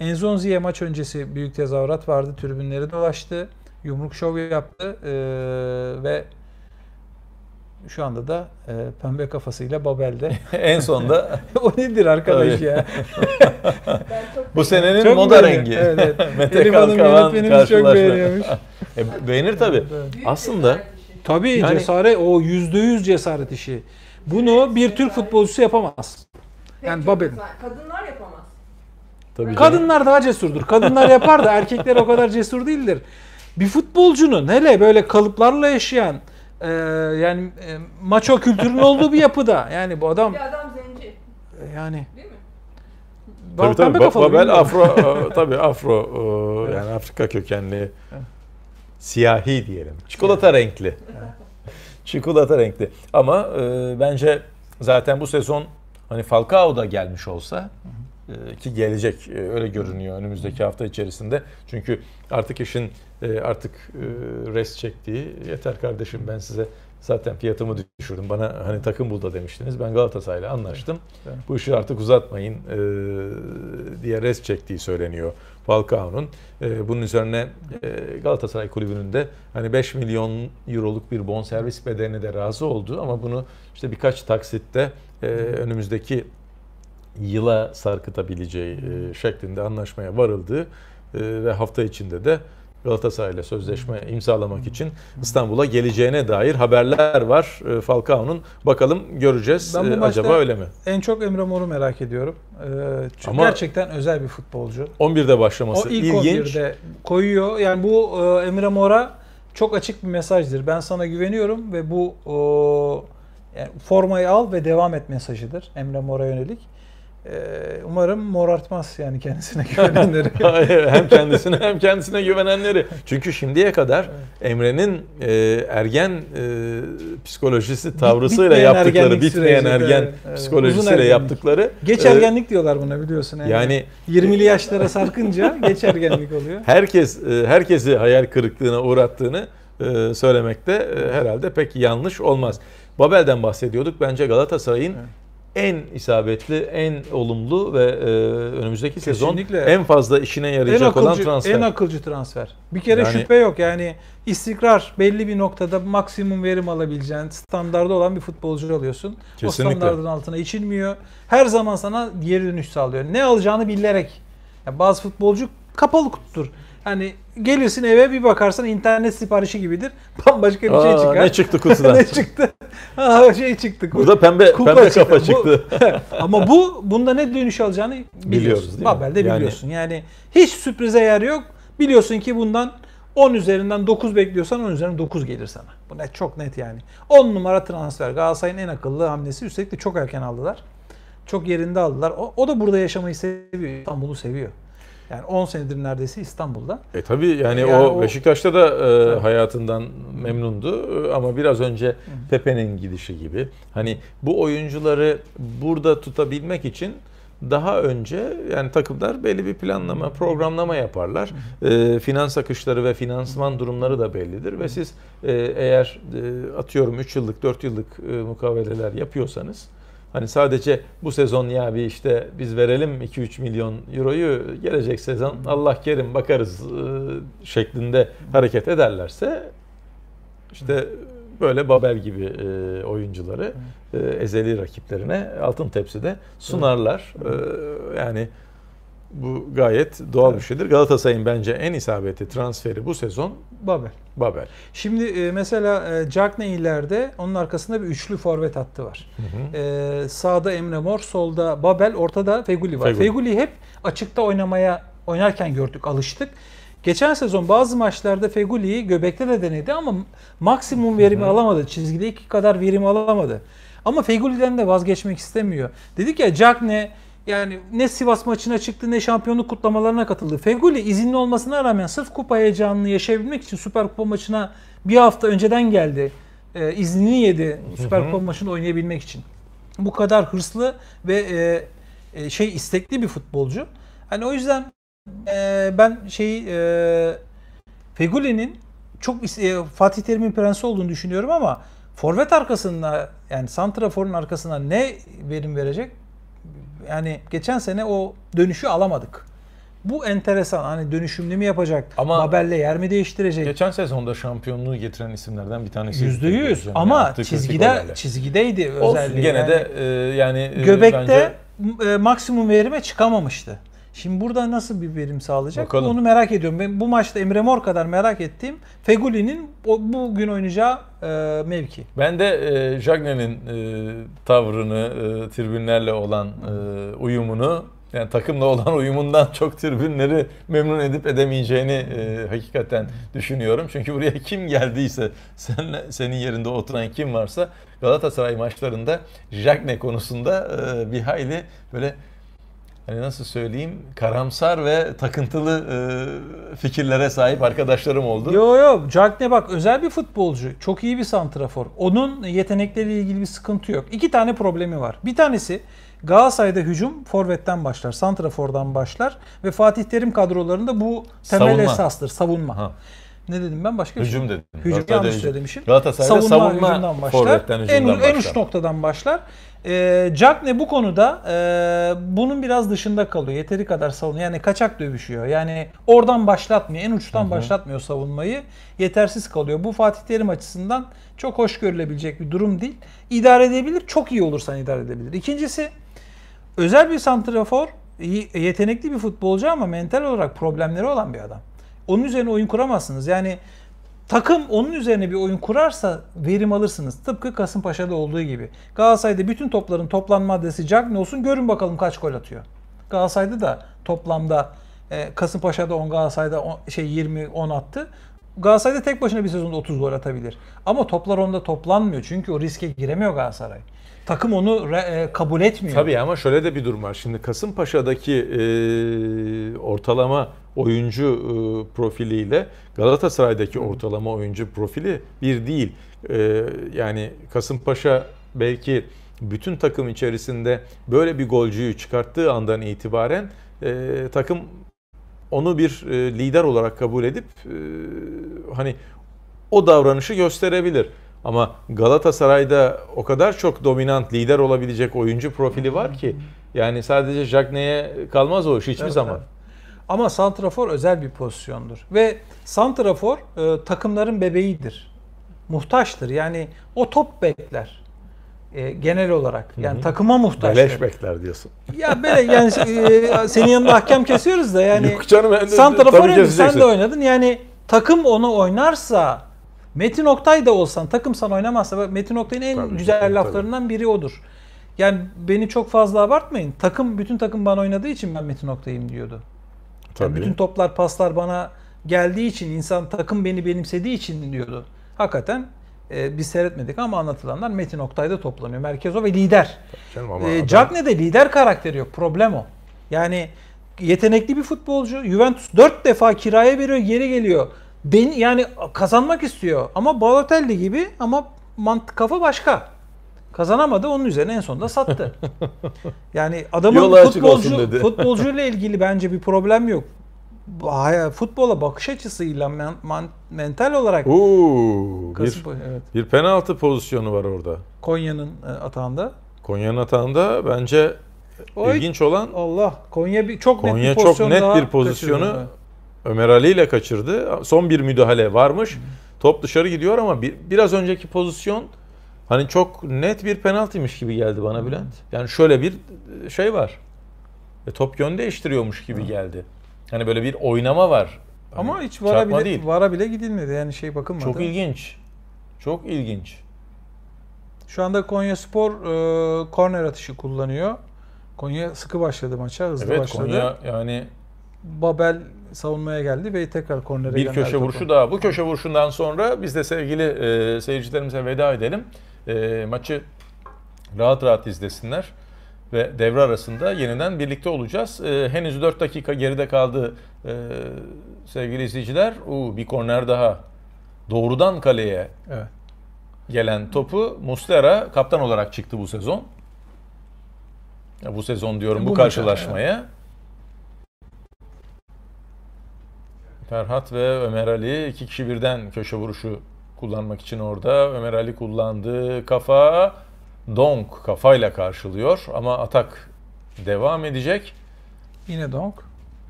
Speaker 1: Enzonzi'ye maç öncesi büyük tezahürat vardı. Tribünleri dolaştı. Yumruk şov yaptı. E, ve şu anda da e, pembe kafasıyla Babel'de en sonda. o nedir arkadaş ya?
Speaker 2: Bu senenin çok moda rengi. Evet, evet. Mete Elif Hanım yönetmenimiz çok beğeniyormuş. e, beğenir tabi. Aslında. Şey. Tabi yani,
Speaker 1: cesaret o yüzde yüz cesaret işi. Bunu bir şey. Türk futbolcusu yapamaz. Yani Babel'in. Kadınlar yapamaz. Tabii Kadınlar canım. daha cesurdur. Kadınlar yapar da erkekler o kadar cesur değildir. Bir futbolcunun hele böyle kalıplarla yaşayan, e, yani e, maço kültürünün olduğu bir yapıda. Yani bu adam... Bir adam zenci. Yani. Değil mi? Tabii tabii. Ba- Babel Afro e, tabii Afro e, yani
Speaker 2: Afrika kökenli siyahi diyelim. Çikolata evet. renkli. Çikolata renkli. Ama e, bence zaten bu sezon hani Falcao da gelmiş olsa hı hı. Ee, ki gelecek e, öyle görünüyor önümüzdeki hafta içerisinde. Çünkü artık işin e, artık e, rest çektiği yeter kardeşim ben size zaten fiyatımı düşürdüm. Bana hani takım bul da demiştiniz. Ben Galatasaray'la anlaştım. Bu işi artık uzatmayın diye rest çektiği söyleniyor Falcao'nun. Bunun üzerine Galatasaray kulübünün de hani 5 milyon euroluk bir bonservis bedelini de razı oldu ama bunu işte birkaç taksitte önümüzdeki yıla sarkıtabileceği e, şeklinde anlaşmaya varıldı e, ve hafta içinde de Galatasaray ile sözleşme imzalamak için İstanbul'a geleceğine dair haberler var e, Falcao'nun. Bakalım göreceğiz. Ben e, bu maçta acaba öyle mi?
Speaker 1: En çok Emre Mor'u merak ediyorum. E, çünkü Ama gerçekten özel bir futbolcu. 11'de başlaması o ilk ilginç. 11'de koyuyor. Yani bu e, Emre Mor'a çok açık bir mesajdır. Ben sana güveniyorum ve bu yani formayı al ve devam et mesajıdır Emre Mor'a yönelik. Ee, umarım morartmaz yani kendisine güvenenleri. Hayır hem kendisine hem
Speaker 2: kendisine güvenenleri. Çünkü şimdiye kadar Emre'nin e, ergen e, psikolojisi tavrısıyla bitmeyen yaptıkları, bitmeyen ergen evet. psikolojisiyle yaptıkları. Geç e, ergenlik diyorlar buna biliyorsun. Yani, yani
Speaker 1: 20'li yaşlara sarkınca geç ergenlik oluyor.
Speaker 2: Herkes e, herkesi hayal kırıklığına uğrattığını söylemek söylemekte e, herhalde pek yanlış olmaz. Babel'den bahsediyorduk. Bence Galatasaray'ın evet en isabetli, en olumlu ve e, önümüzdeki Kesinlikle. sezon en fazla işine yarayacak en akılcı, olan transfer. En
Speaker 1: akılcı transfer. Bir kere yani, şüphe yok yani istikrar belli bir noktada maksimum verim alabileceğin standartta olan bir futbolcu alıyorsun. Kesinlikle. O standartın altına içilmiyor. Her zaman sana geri dönüş sağlıyor. Ne alacağını bilerek. Yani bazı futbolcu kapalı kutudur. Hani gelirsin eve bir bakarsan internet siparişi gibidir. Bambaşka bir şey Aa, şey çıkar. Ne çıktı kutudan? ne çıktı? Aa, şey çıktı. Burada pembe Kukla pembe çıktı. kafa çıktı. Bu, ama bu bunda ne dönüş alacağını biliyorsun. biliyoruz. Değil mi? Babel'de yani... biliyorsun. Yani hiç sürprize yer yok. Biliyorsun ki bundan 10 üzerinden 9 bekliyorsan 10 üzerinden 9 gelir sana. Bu net çok net yani. 10 numara transfer Galatasaray'ın en akıllı hamlesi. Üstelik de çok erken aldılar. Çok yerinde aldılar. O, o da burada yaşamayı seviyor. İstanbul'u seviyor. Yani 10 senedir neredeyse İstanbul'da.
Speaker 2: E tabi yani, e, yani o, o Beşiktaş'ta da e, hayatından memnundu ama biraz önce Pepe'nin gidişi gibi. Hani bu oyuncuları burada tutabilmek için daha önce yani takımlar belli bir planlama, programlama yaparlar. E, finans akışları ve finansman durumları da bellidir ve siz e, eğer e, atıyorum 3 yıllık, 4 yıllık e, mukaveleler yapıyorsanız Hani sadece bu sezon ya bir işte biz verelim 2-3 milyon euroyu gelecek sezon Allah kerim bakarız e, şeklinde hareket ederlerse işte böyle Babel gibi e, oyuncuları e, ezeli rakiplerine altın tepside sunarlar. yani bu gayet doğal evet. bir şeydir. Galatasaray'ın bence en isabetli transferi bu sezon Babel. Babel. Şimdi e, mesela e, Cagney
Speaker 1: ileride onun arkasında bir üçlü forvet hattı var. Hı hı. E, sağda Emre Mor, solda Babel, ortada Feguli var. Feguli, hep açıkta oynamaya oynarken gördük, alıştık. Geçen sezon bazı maçlarda Feguli'yi göbekte de denedi ama maksimum verimi Hı-hı. alamadı. Çizgide iki kadar verimi alamadı. Ama Feguli'den de vazgeçmek istemiyor. Dedik ya Cagne yani ne Sivas maçına çıktı ne şampiyonluk kutlamalarına katıldı. Feguli izinli olmasına rağmen sırf kupa heyecanını yaşayabilmek için Süper Kupa maçına bir hafta önceden geldi. E, iznini yedi Süper Kupa maçını oynayabilmek için. Bu kadar hırslı ve e, e, şey istekli bir futbolcu. Hani o yüzden e, ben şey e, Feguli'nin çok e, Fatih Terim'in prensi olduğunu düşünüyorum ama forvet arkasında yani santraforun arkasına ne verim verecek yani geçen sene o dönüşü alamadık. Bu enteresan. Hani dönüşümlü mü yapacak?
Speaker 2: Ama Babel'le yer mi değiştirecek? Geçen sezonda şampiyonluğu getiren isimlerden bir tanesi. Yüzde yüz. Ama çizgide çizgideydi özellikle Olsun gene yani. de e, yani e, göbekte
Speaker 1: bence... E, maksimum verime çıkamamıştı. Şimdi burada nasıl bir verim sağlayacak? Bakalım. Onu merak ediyorum. Ben bu maçta Emre Mor kadar merak ettiğim Feguli'nin bugün oynayacağı e, mevki.
Speaker 2: Ben de e, Jagne'nin e, tavrını, e, tribünlerle olan e, uyumunu yani takımla olan uyumundan çok tribünleri memnun edip edemeyeceğini e, hakikaten düşünüyorum. Çünkü buraya kim geldiyse, senle, senin yerinde oturan kim varsa Galatasaray maçlarında Jagne konusunda e, bir hayli böyle hani nasıl söyleyeyim karamsar ve takıntılı e, fikirlere sahip arkadaşlarım oldu. Yo yo Cagne bak özel bir futbolcu. Çok iyi bir santrafor.
Speaker 1: Onun yetenekleriyle ilgili bir sıkıntı yok. İki tane problemi var. Bir tanesi Galatasaray'da hücum forvetten başlar, santrafordan başlar ve Fatih Terim kadrolarında bu temel savunma. esastır, savunma. Ha. Ne dedim ben başka hücum bir şey. Dedim. Hücum yanlış hücum. söylemişim. Galatasaray'da savunma, savunma hücumdan başlar. Hücumdan en, başlar. en uç noktadan başlar e, Jack ne bu konuda e, bunun biraz dışında kalıyor. Yeteri kadar savunuyor. Yani kaçak dövüşüyor. Yani oradan başlatmıyor. En uçtan Hı-hı. başlatmıyor savunmayı. Yetersiz kalıyor. Bu Fatih Terim açısından çok hoş görülebilecek bir durum değil. İdare edebilir. Çok iyi olursan idare edebilir. İkincisi özel bir santrafor yetenekli bir futbolcu ama mental olarak problemleri olan bir adam. Onun üzerine oyun kuramazsınız. Yani takım onun üzerine bir oyun kurarsa verim alırsınız. Tıpkı Kasımpaşa'da olduğu gibi. Galatasaray'da bütün topların toplam maddesi Cagney olsun görün bakalım kaç gol atıyor. Galatasaray'da da toplamda e, Kasımpaşa'da 10 Galatasaray'da 10, şey 20 10 attı. Galatasaray'da tek başına bir sezonda 30 gol atabilir. Ama toplar onda toplanmıyor çünkü o riske giremiyor Galatasaray takım onu re, e, kabul etmiyor. Tabii
Speaker 2: ama şöyle de bir durum var. Şimdi Kasımpaşa'daki e, ortalama oyuncu e, profiliyle Galatasaray'daki ortalama oyuncu profili bir değil. E, yani Kasımpaşa belki bütün takım içerisinde böyle bir golcüyü çıkarttığı andan itibaren e, takım onu bir e, lider olarak kabul edip e, hani o davranışı gösterebilir. Ama Galatasaray'da o kadar çok dominant lider olabilecek oyuncu profili var ki yani sadece Jackney'e kalmaz o iş hiçbir evet, zaman. Evet.
Speaker 1: Ama santrafor özel bir pozisyondur ve santrafor e, takımların bebeğidir. Muhtaçtır. Yani o top bekler. E, genel olarak yani Hı-hı. takıma muhtaç. Beleş
Speaker 2: bekler diyorsun. Ya böyle yani e, senin yanında hakem kesiyoruz da yani. Yok canım, ben de, santrafor sen de
Speaker 1: oynadın. Yani takım onu oynarsa Metin Oktay da olsan takım sana oynamazsa Metin Oktay'ın en tabii, güzel tabii, laflarından tabii. biri odur. Yani beni çok fazla abartmayın. Takım bütün takım bana oynadığı için ben Metin Oktay'ım diyordu. Tabii. Yani bütün toplar, paslar bana geldiği için, insan takım beni benimsediği için diyordu. Hakikaten e, biz seyretmedik ama anlatılanlar Metin Oktay'da toplanıyor. Merkez o ve lider. E, de lider karakteri yok. Problem o. Yani yetenekli bir futbolcu. Juventus 4 defa kiraya veriyor, geri geliyor. Ben yani kazanmak istiyor ama Balotelli gibi ama mantık kafa başka. Kazanamadı onun üzerine en sonunda sattı. yani adamın Yol futbolcu futbolcuyla ilgili bence bir problem yok. Futbola bakış açısıyla men, men,
Speaker 2: mental olarak Oo, Kasım, bir, evet. bir penaltı pozisyonu var orada.
Speaker 1: Konya'nın e, atağında.
Speaker 2: Konya'nın atağında bence Oy, ilginç olan Allah Konya
Speaker 1: bir çok Konya net bir çok net bir pozisyonu kaçırdı.
Speaker 2: Ömer Ali ile kaçırdı. Son bir müdahale varmış. Top dışarı gidiyor ama bir, biraz önceki pozisyon hani çok net bir penaltıymış gibi geldi bana Bülent. Yani şöyle bir e, şey var. E, top yön değiştiriyormuş gibi geldi. Hani böyle bir oynama var. Hani ama hani hiç vara bile, değil.
Speaker 1: vara bile gidilmedi. Yani şey bakılmadı. Çok ilginç.
Speaker 2: Çok ilginç.
Speaker 1: Şu anda Konya Spor e, korner atışı kullanıyor. Konya sıkı başladı maça, hızlı evet, başladı. Evet Konya yani... Babel savunmaya geldi ve tekrar kornere Bir köşe vuruşu
Speaker 2: daha. Bu köşe vuruşundan sonra biz de sevgili e, seyircilerimize veda edelim. E, maçı rahat rahat izlesinler ve devre arasında yeniden birlikte olacağız. E, henüz 4 dakika geride kaldı e, sevgili izleyiciler. Uu, bir korner daha. Doğrudan kaleye evet. gelen topu Muslera kaptan olarak çıktı bu sezon. Ya bu sezon diyorum e, bu, bu karşılaşmaya. Maça, evet. Ferhat ve Ömer Ali iki kişi birden köşe vuruşu kullanmak için orada. Ömer Ali kullandığı kafa Donk kafayla karşılıyor ama atak devam edecek. Yine Donk.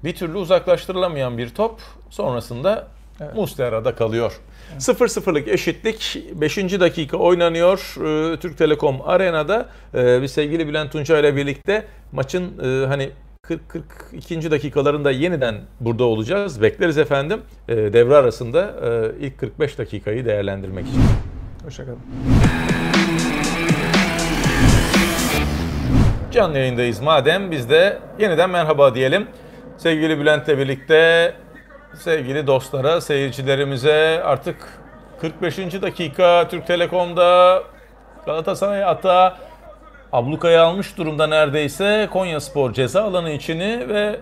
Speaker 2: Bir türlü uzaklaştırılamayan bir top sonrasında evet. Muslera'da kalıyor. 0-0'lık evet. eşitlik 5. dakika oynanıyor e, Türk Telekom Arena'da. E, biz sevgili Bülent Tunca ile birlikte maçın e, hani 40-42. dakikalarında yeniden burada olacağız. Bekleriz efendim ee, devre arasında e, ilk 45 dakikayı değerlendirmek için. Hoşçakalın. Canlı yayındayız madem biz de yeniden merhaba diyelim. Sevgili Bülent'le birlikte sevgili dostlara, seyircilerimize artık 45. dakika Türk Telekom'da Galatasaray ata Ablukaya almış durumda neredeyse Konya Spor ceza alanı içini ve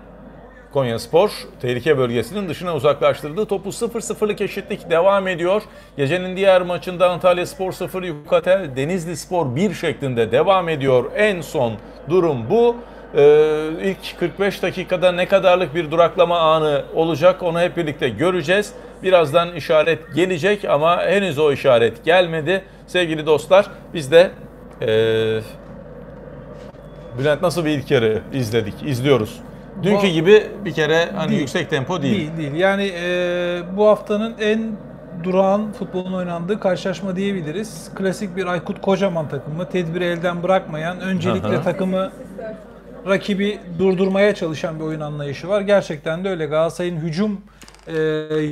Speaker 2: Konya Spor tehlike bölgesinin dışına uzaklaştırdı. topu 0-0'lık eşitlik devam ediyor. Gecenin diğer maçında Antalya Spor 0, Yukatel Denizli Spor 1 şeklinde devam ediyor. En son durum bu. Ee, ilk 45 dakikada ne kadarlık bir duraklama anı olacak onu hep birlikte göreceğiz. Birazdan işaret gelecek ama henüz o işaret gelmedi. Sevgili dostlar biz de... Ee, Bülent nasıl bir ilk kere izledik, izliyoruz. Dünkü bu, gibi bir kere hani değil, yüksek tempo değil. Değil,
Speaker 1: değil. Yani e, bu haftanın en durağan futbolun oynandığı karşılaşma diyebiliriz. Klasik bir Aykut Kocaman takımı, tedbiri elden bırakmayan, öncelikle Aha. takımı rakibi durdurmaya çalışan bir oyun anlayışı var. Gerçekten de öyle. Galatasaray'ın hücum e,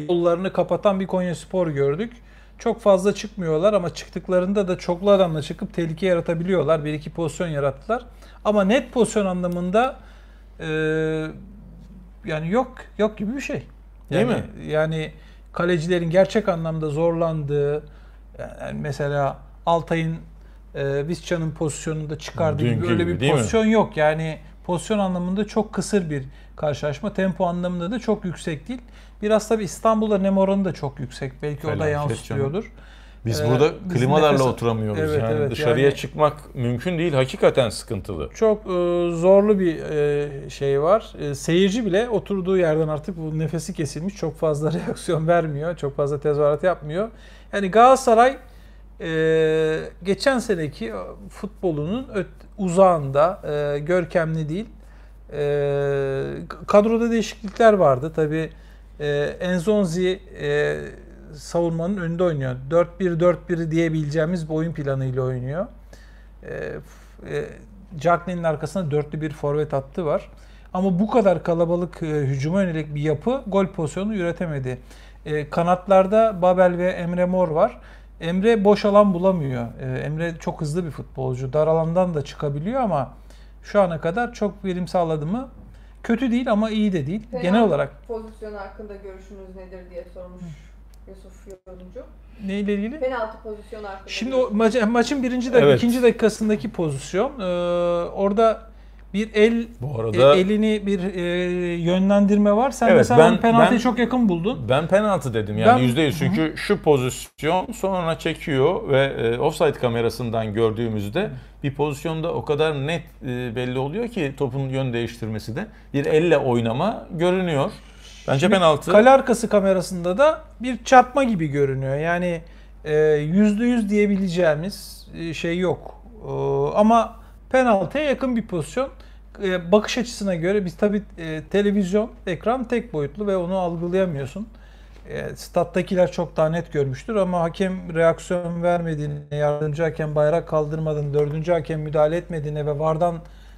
Speaker 1: yollarını kapatan bir Konya Spor gördük. Çok fazla çıkmıyorlar ama çıktıklarında da çoklu adamla çıkıp tehlike yaratabiliyorlar. Bir iki pozisyon yarattılar. Ama net pozisyon anlamında e, yani yok yok gibi bir şey. Yani, Değil mi? Yani kalecilerin gerçek anlamda zorlandığı yani mesela Altay'ın e, Visca'nın pozisyonunda çıkardığı Dünkü gibi öyle bir gibi, pozisyon mi? yok. Yani pozisyon anlamında çok kısır bir karşılaşma. Tempo anlamında da çok yüksek değil. Biraz tabi İstanbul'da nem oranı da çok yüksek. Belki Fela, o da yansıtıyordur. Şey biz ee, burada biz klimalarla nefes... oturamıyoruz evet, yani evet, dışarıya yani...
Speaker 2: çıkmak mümkün değil hakikaten sıkıntılı.
Speaker 1: Çok e, zorlu bir e, şey var. E, seyirci bile oturduğu yerden artık bu nefesi kesilmiş çok fazla reaksiyon vermiyor. Çok fazla tezahürat yapmıyor. Yani Galatasaray e, geçen seneki futbolunun uzağında e, görkemli değil. E, kadroda değişiklikler vardı tabii. E, Enzonzi e, savunmanın önünde oynuyor. 4-1-4-1 diyebileceğimiz bir oyun planıyla oynuyor. Ee, e, Jacklin'in arkasında dörtlü bir forvet attı var. Ama bu kadar kalabalık e, hücuma yönelik bir yapı gol pozisyonu üretemedi. E, kanatlarda Babel ve Emre Mor var. Emre boş alan bulamıyor. E, Emre çok hızlı bir futbolcu. Dar alandan da çıkabiliyor ama şu ana kadar çok verim sağladı mı? Kötü değil ama iyi de değil. Fena Genel olarak. Pozisyon hakkında görüşünüz
Speaker 2: nedir diye sormuş. Yusuf Yorumcu. Neyle ilgili? Penaltı pozisyonu hakkında.
Speaker 1: Şimdi o maç, maçın birinci dakika, evet. ikinci dakikasındaki pozisyon. Ee, orada bir el Bu arada, e, elini bir e, yönlendirme var. Sen evet, mesela ben, penaltıyı ben, çok yakın buldun.
Speaker 2: Ben penaltı dedim yani yüzde yüz. Çünkü hı. şu pozisyon sonra çekiyor ve e, offside kamerasından gördüğümüzde bir pozisyonda o kadar net e, belli oluyor ki topun yön değiştirmesi de bir elle oynama görünüyor. Bence Şimdi penaltı. Kale
Speaker 1: arkası kamerasında da bir çarpma gibi görünüyor. Yani e, yüzde yüz diyebileceğimiz e, şey yok. E, ama penaltıya yakın bir pozisyon. Bakış açısına göre biz tabi televizyon, ekran tek boyutlu ve onu algılayamıyorsun. Stat'takiler çok daha net görmüştür ama hakem reaksiyon vermediğini, yardımcı hakem bayrak kaldırmadığını, dördüncü hakem müdahale etmediğini ve vardan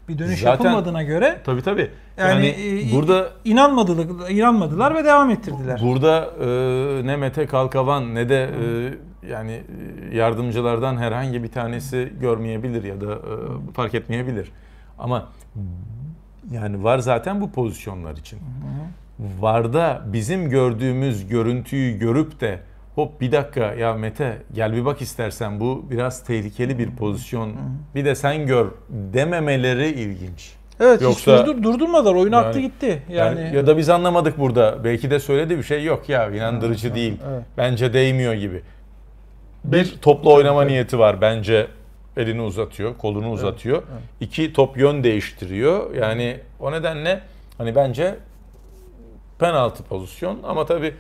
Speaker 1: bir dönüş Zaten, yapılmadığına göre
Speaker 2: tabii tabii. Yani, yani e, burada
Speaker 1: inanmadılar inanmadılar ve devam ettirdiler.
Speaker 2: Burada e, ne Mete Kalkavan ne de e, yani e, yardımcılardan herhangi bir tanesi görmeyebilir ya da e, fark etmeyebilir. Ama yani var zaten bu pozisyonlar için. Varda bizim gördüğümüz görüntüyü görüp de hop bir dakika ya Mete gel bir bak istersen bu biraz tehlikeli bir pozisyon. Bir de sen gör dememeleri ilginç. Evet Yoksa, hiç durdur, durdurmadılar oyun yani, aktı gitti. Yani. yani ya da biz anlamadık burada. Belki de söyledi bir şey yok ya inandırıcı evet, değil. Evet. Bence değmiyor gibi. Bir, bir topla oynama evet. niyeti var bence. Elini uzatıyor, kolunu uzatıyor. Evet, evet. İki top yön değiştiriyor. Yani o nedenle hani bence penaltı pozisyon ama tabii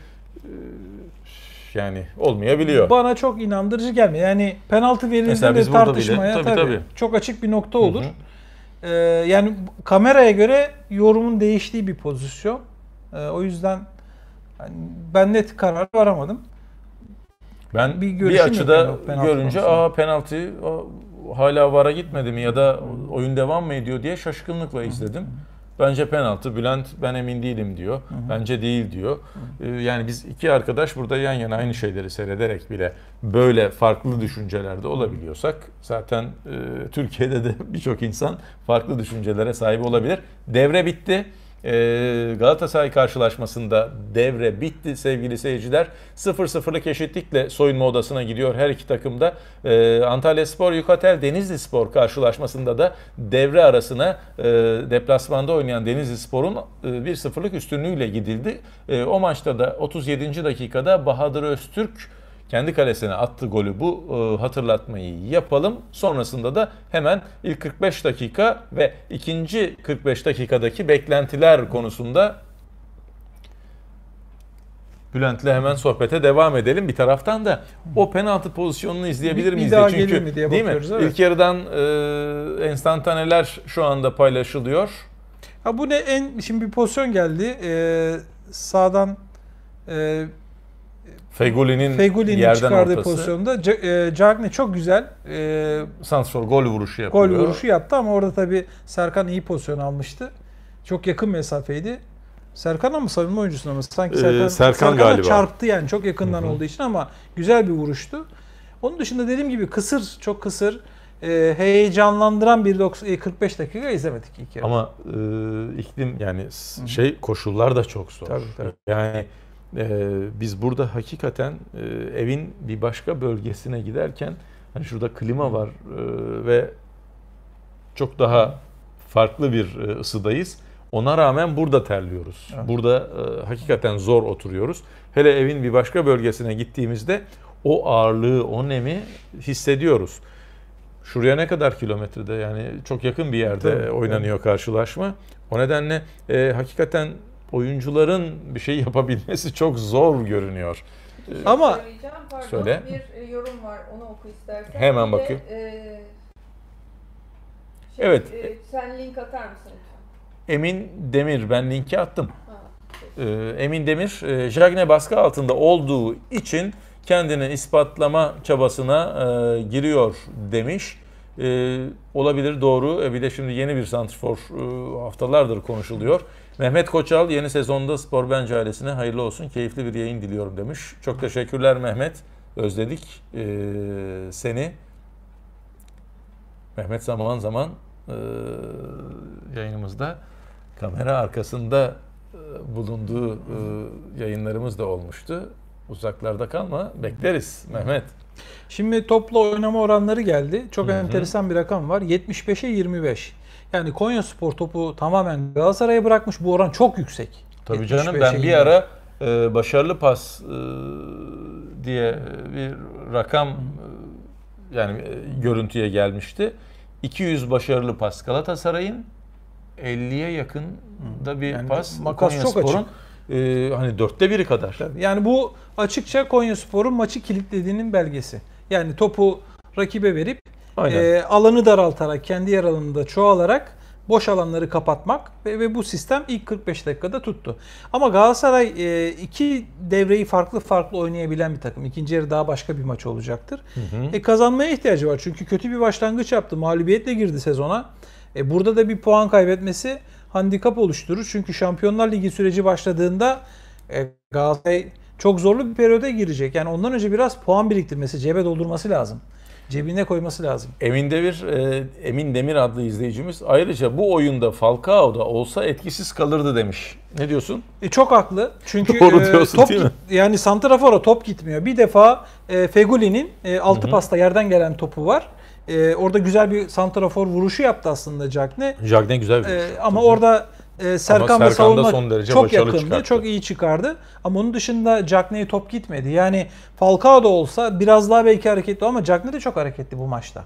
Speaker 2: yani olmayabiliyor.
Speaker 1: Bana çok inandırıcı gelmiyor. Yani penaltı verildiğinde tartışmaya bile, tabii, tabii, tabii. çok açık bir nokta olur. Ee, yani kameraya göre yorumun değiştiği bir pozisyon. Ee, o yüzden hani ben net karar varamadım.
Speaker 2: Ben bir, bir açıda yok, görünce konusunda. aa penaltı aa, hala vara gitmedi mi ya da oyun devam mı ediyor diye şaşkınlıkla izledim. Hı hı. Bence penaltı. Bülent ben emin değilim diyor. Hı hı. Bence değil diyor. Hı hı. Ee, yani biz iki arkadaş burada yan yana aynı şeyleri seyrederek bile böyle farklı düşüncelerde olabiliyorsak zaten e, Türkiye'de de birçok insan farklı düşüncelere sahip olabilir. Devre bitti. Ee, Galatasaray karşılaşmasında devre bitti sevgili seyirciler. 0-0'lık eşitlikle soyunma odasına gidiyor her iki takım da ee, Antalya Spor, Yukatel Denizli Spor karşılaşmasında da devre arasına e, deplasmanda oynayan Denizli Spor'un e, 1-0'lık üstünlüğüyle gidildi. Ee, o maçta da 37. dakikada Bahadır Öztürk kendi kalesine attı golü bu e, hatırlatmayı yapalım. Sonrasında da hemen ilk 45 dakika ve ikinci 45 dakikadaki beklentiler konusunda Bülent'le hemen sohbete devam edelim. Bir taraftan da o penaltı pozisyonunu izleyebilir miyiz bir daha diye. Çünkü mi diye değil mi? Evet. İlk yarıdan e, enstantaneler şu anda paylaşılıyor.
Speaker 1: Ha bu ne en şimdi bir pozisyon geldi. Ee, sağdan e,
Speaker 2: Fegoli'nin Fegoli'nin yerden çıkardığı ortası. pozisyonda
Speaker 1: e, Cagne çok güzel e,
Speaker 2: Sansor gol vuruşu yapıyor. Gol vuruşu
Speaker 1: yaptı ama orada tabi Serkan iyi pozisyon almıştı. Çok yakın mesafeydi. Serkan ama savunma oyuncusuna mı? Sanki ee, Serkan, ee, Serkan Serkan'a galiba. çarptı yani çok yakından Hı-hı. olduğu için ama güzel bir vuruştu. Onun dışında dediğim gibi kısır, çok kısır e, heyecanlandıran bir 45 e, dakika izlemedik ilk
Speaker 2: yarı. Ama e, iklim yani Hı-hı. şey koşullar da çok zor. Tabii tabii. Yani ee, biz burada hakikaten e, evin bir başka bölgesine giderken hani şurada klima var e, ve çok daha farklı bir e, ısıdayız. Ona rağmen burada terliyoruz. Burada hakikaten zor oturuyoruz. Hele evin bir başka bölgesine gittiğimizde o ağırlığı, o nemi hissediyoruz. Şuraya ne kadar kilometrede yani çok yakın bir yerde oynanıyor karşılaşma. O nedenle e, hakikaten oyuncuların bir şey yapabilmesi çok zor görünüyor. Ama pardon, söyle. Bir e, yorum var onu oku istersen. Hemen bir bakayım. E, şey, evet. E, sen link atar mısın? Emin Demir ben linki attım. Emin Demir Jagne baskı altında olduğu için kendini ispatlama çabasına e, giriyor demiş. E, olabilir doğru. E, bir de şimdi yeni bir santrfor e, haftalardır konuşuluyor. Mehmet Koçal yeni sezonda Spor Bence ailesine hayırlı olsun. Keyifli bir yayın diliyorum demiş. Çok teşekkürler Mehmet. Özledik ee, seni. Mehmet zaman zaman e, yayınımızda kamera arkasında e, bulunduğu e, yayınlarımız da olmuştu. Uzaklarda kalma bekleriz Mehmet. Şimdi topla oynama oranları
Speaker 1: geldi. Çok Hı-hı. enteresan bir rakam var. 75'e 25. Yani Konya Spor topu tamamen Galatasaray'a bırakmış. Bu oran çok yüksek.
Speaker 2: Tabii canım ben bir ara e, başarılı pas e, diye bir rakam e, yani e, görüntüye gelmişti. 200 başarılı pas Galatasaray'ın 50'ye yakın da bir yani pas makas Konya çok Spor'un, açık. E, hani dörtte biri kadar. Tabii.
Speaker 1: Yani bu açıkça Konya Spor'un maçı kilitlediğinin belgesi. Yani topu rakibe verip e, alanı daraltarak, kendi yer da çoğalarak boş alanları kapatmak ve, ve bu sistem ilk 45 dakikada tuttu. Ama Galatasaray e, iki devreyi farklı farklı oynayabilen bir takım. İkinci yarı daha başka bir maç olacaktır. Hı hı. E, kazanmaya ihtiyacı var çünkü kötü bir başlangıç yaptı. Mağlubiyetle girdi sezona. E, burada da bir puan kaybetmesi handikap oluşturur. Çünkü Şampiyonlar Ligi süreci başladığında e, Galatasaray çok zorlu bir periyoda girecek. Yani ondan önce biraz puan biriktirmesi, cebe doldurması lazım cebine koyması lazım.
Speaker 2: Emin Demir, e, Emin Demir adlı izleyicimiz ayrıca bu oyunda Falcao da olsa etkisiz kalırdı demiş. Ne diyorsun?
Speaker 1: E, çok haklı. Çünkü Doğru e, diyorsun, top değil mi? yani santrafora top gitmiyor. Bir defa e, Feguli'nin e, altı Hı-hı. pasta yerden gelen topu var. E, orada güzel bir santrafor vuruşu yaptı aslında Jack ne?
Speaker 2: Jack ne güzel bir E,
Speaker 1: ama hı orada e, Serkan ve savunma son derece çok yakındı. Çıkarttı. Çok iyi çıkardı. Ama onun dışında Cagney'e top gitmedi. Yani Falcao da olsa biraz daha belki hareketli ama Cagney de çok hareketli bu maçta.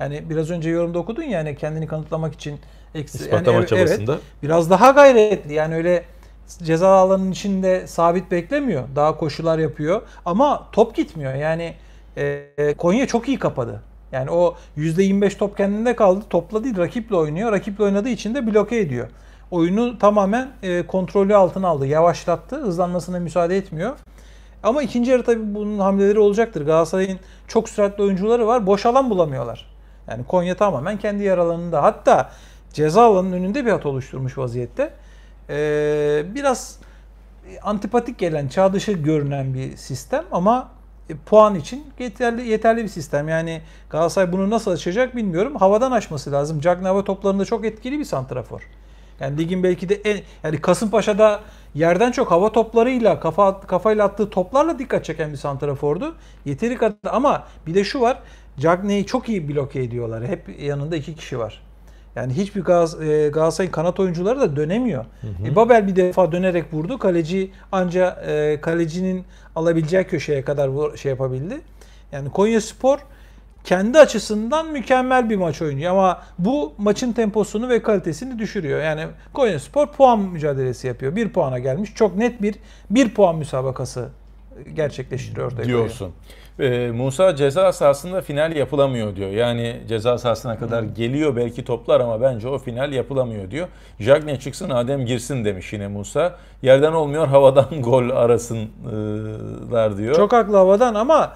Speaker 1: Yani biraz önce yorumda okudun ya yani kendini kanıtlamak için eksi, yani, evet, Evet, biraz daha gayretli. Yani öyle ceza alanının içinde sabit beklemiyor. Daha koşular yapıyor ama top gitmiyor. Yani e, e Konya çok iyi kapadı. Yani o %25 top kendinde kaldı. Topla değil rakiple oynuyor. Rakiple oynadığı için de bloke ediyor oyunu tamamen e, kontrolü altına aldı. Yavaşlattı. Hızlanmasına müsaade etmiyor. Ama ikinci yarı tabii bunun hamleleri olacaktır. Galatasaray'ın çok süratli oyuncuları var. Boş alan bulamıyorlar. Yani Konya tamamen kendi yaralarında. Hatta ceza alanının önünde bir hat oluşturmuş vaziyette. Ee, biraz antipatik gelen, çağ dışı görünen bir sistem ama e, puan için yeterli yeterli bir sistem. Yani Galatasaray bunu nasıl açacak bilmiyorum. Havadan açması lazım. Cagnava toplarında çok etkili bir santrafor. Yani ligin belki de en yani Kasımpaşa'da yerden çok hava toplarıyla kafa kafayla attığı toplarla dikkat çeken bir santrafordu. Yeteri kadar ama bir de şu var. Cagney'i çok iyi bloke ediyorlar. Hep yanında iki kişi var. Yani hiçbir Gaz, e, Galatasaray'ın kanat oyuncuları da dönemiyor. Hı hı. E, Babel bir defa dönerek vurdu. Kaleci anca e, kalecinin alabileceği köşeye kadar şey yapabildi. Yani Konya Spor kendi açısından mükemmel bir maç oynuyor ama bu maçın temposunu ve kalitesini düşürüyor. Yani Konyaspor puan mücadelesi yapıyor. Bir puana gelmiş. Çok net bir bir puan müsabakası gerçekleştiriyor orada diyorsun.
Speaker 2: Ee, Musa ceza sahasında final yapılamıyor diyor. Yani ceza sahasına kadar hmm. geliyor belki toplar ama bence o final yapılamıyor diyor. Jagne çıksın Adem girsin demiş yine Musa. Yerden olmuyor havadan gol arasınlar diyor. Çok
Speaker 1: haklı havadan ama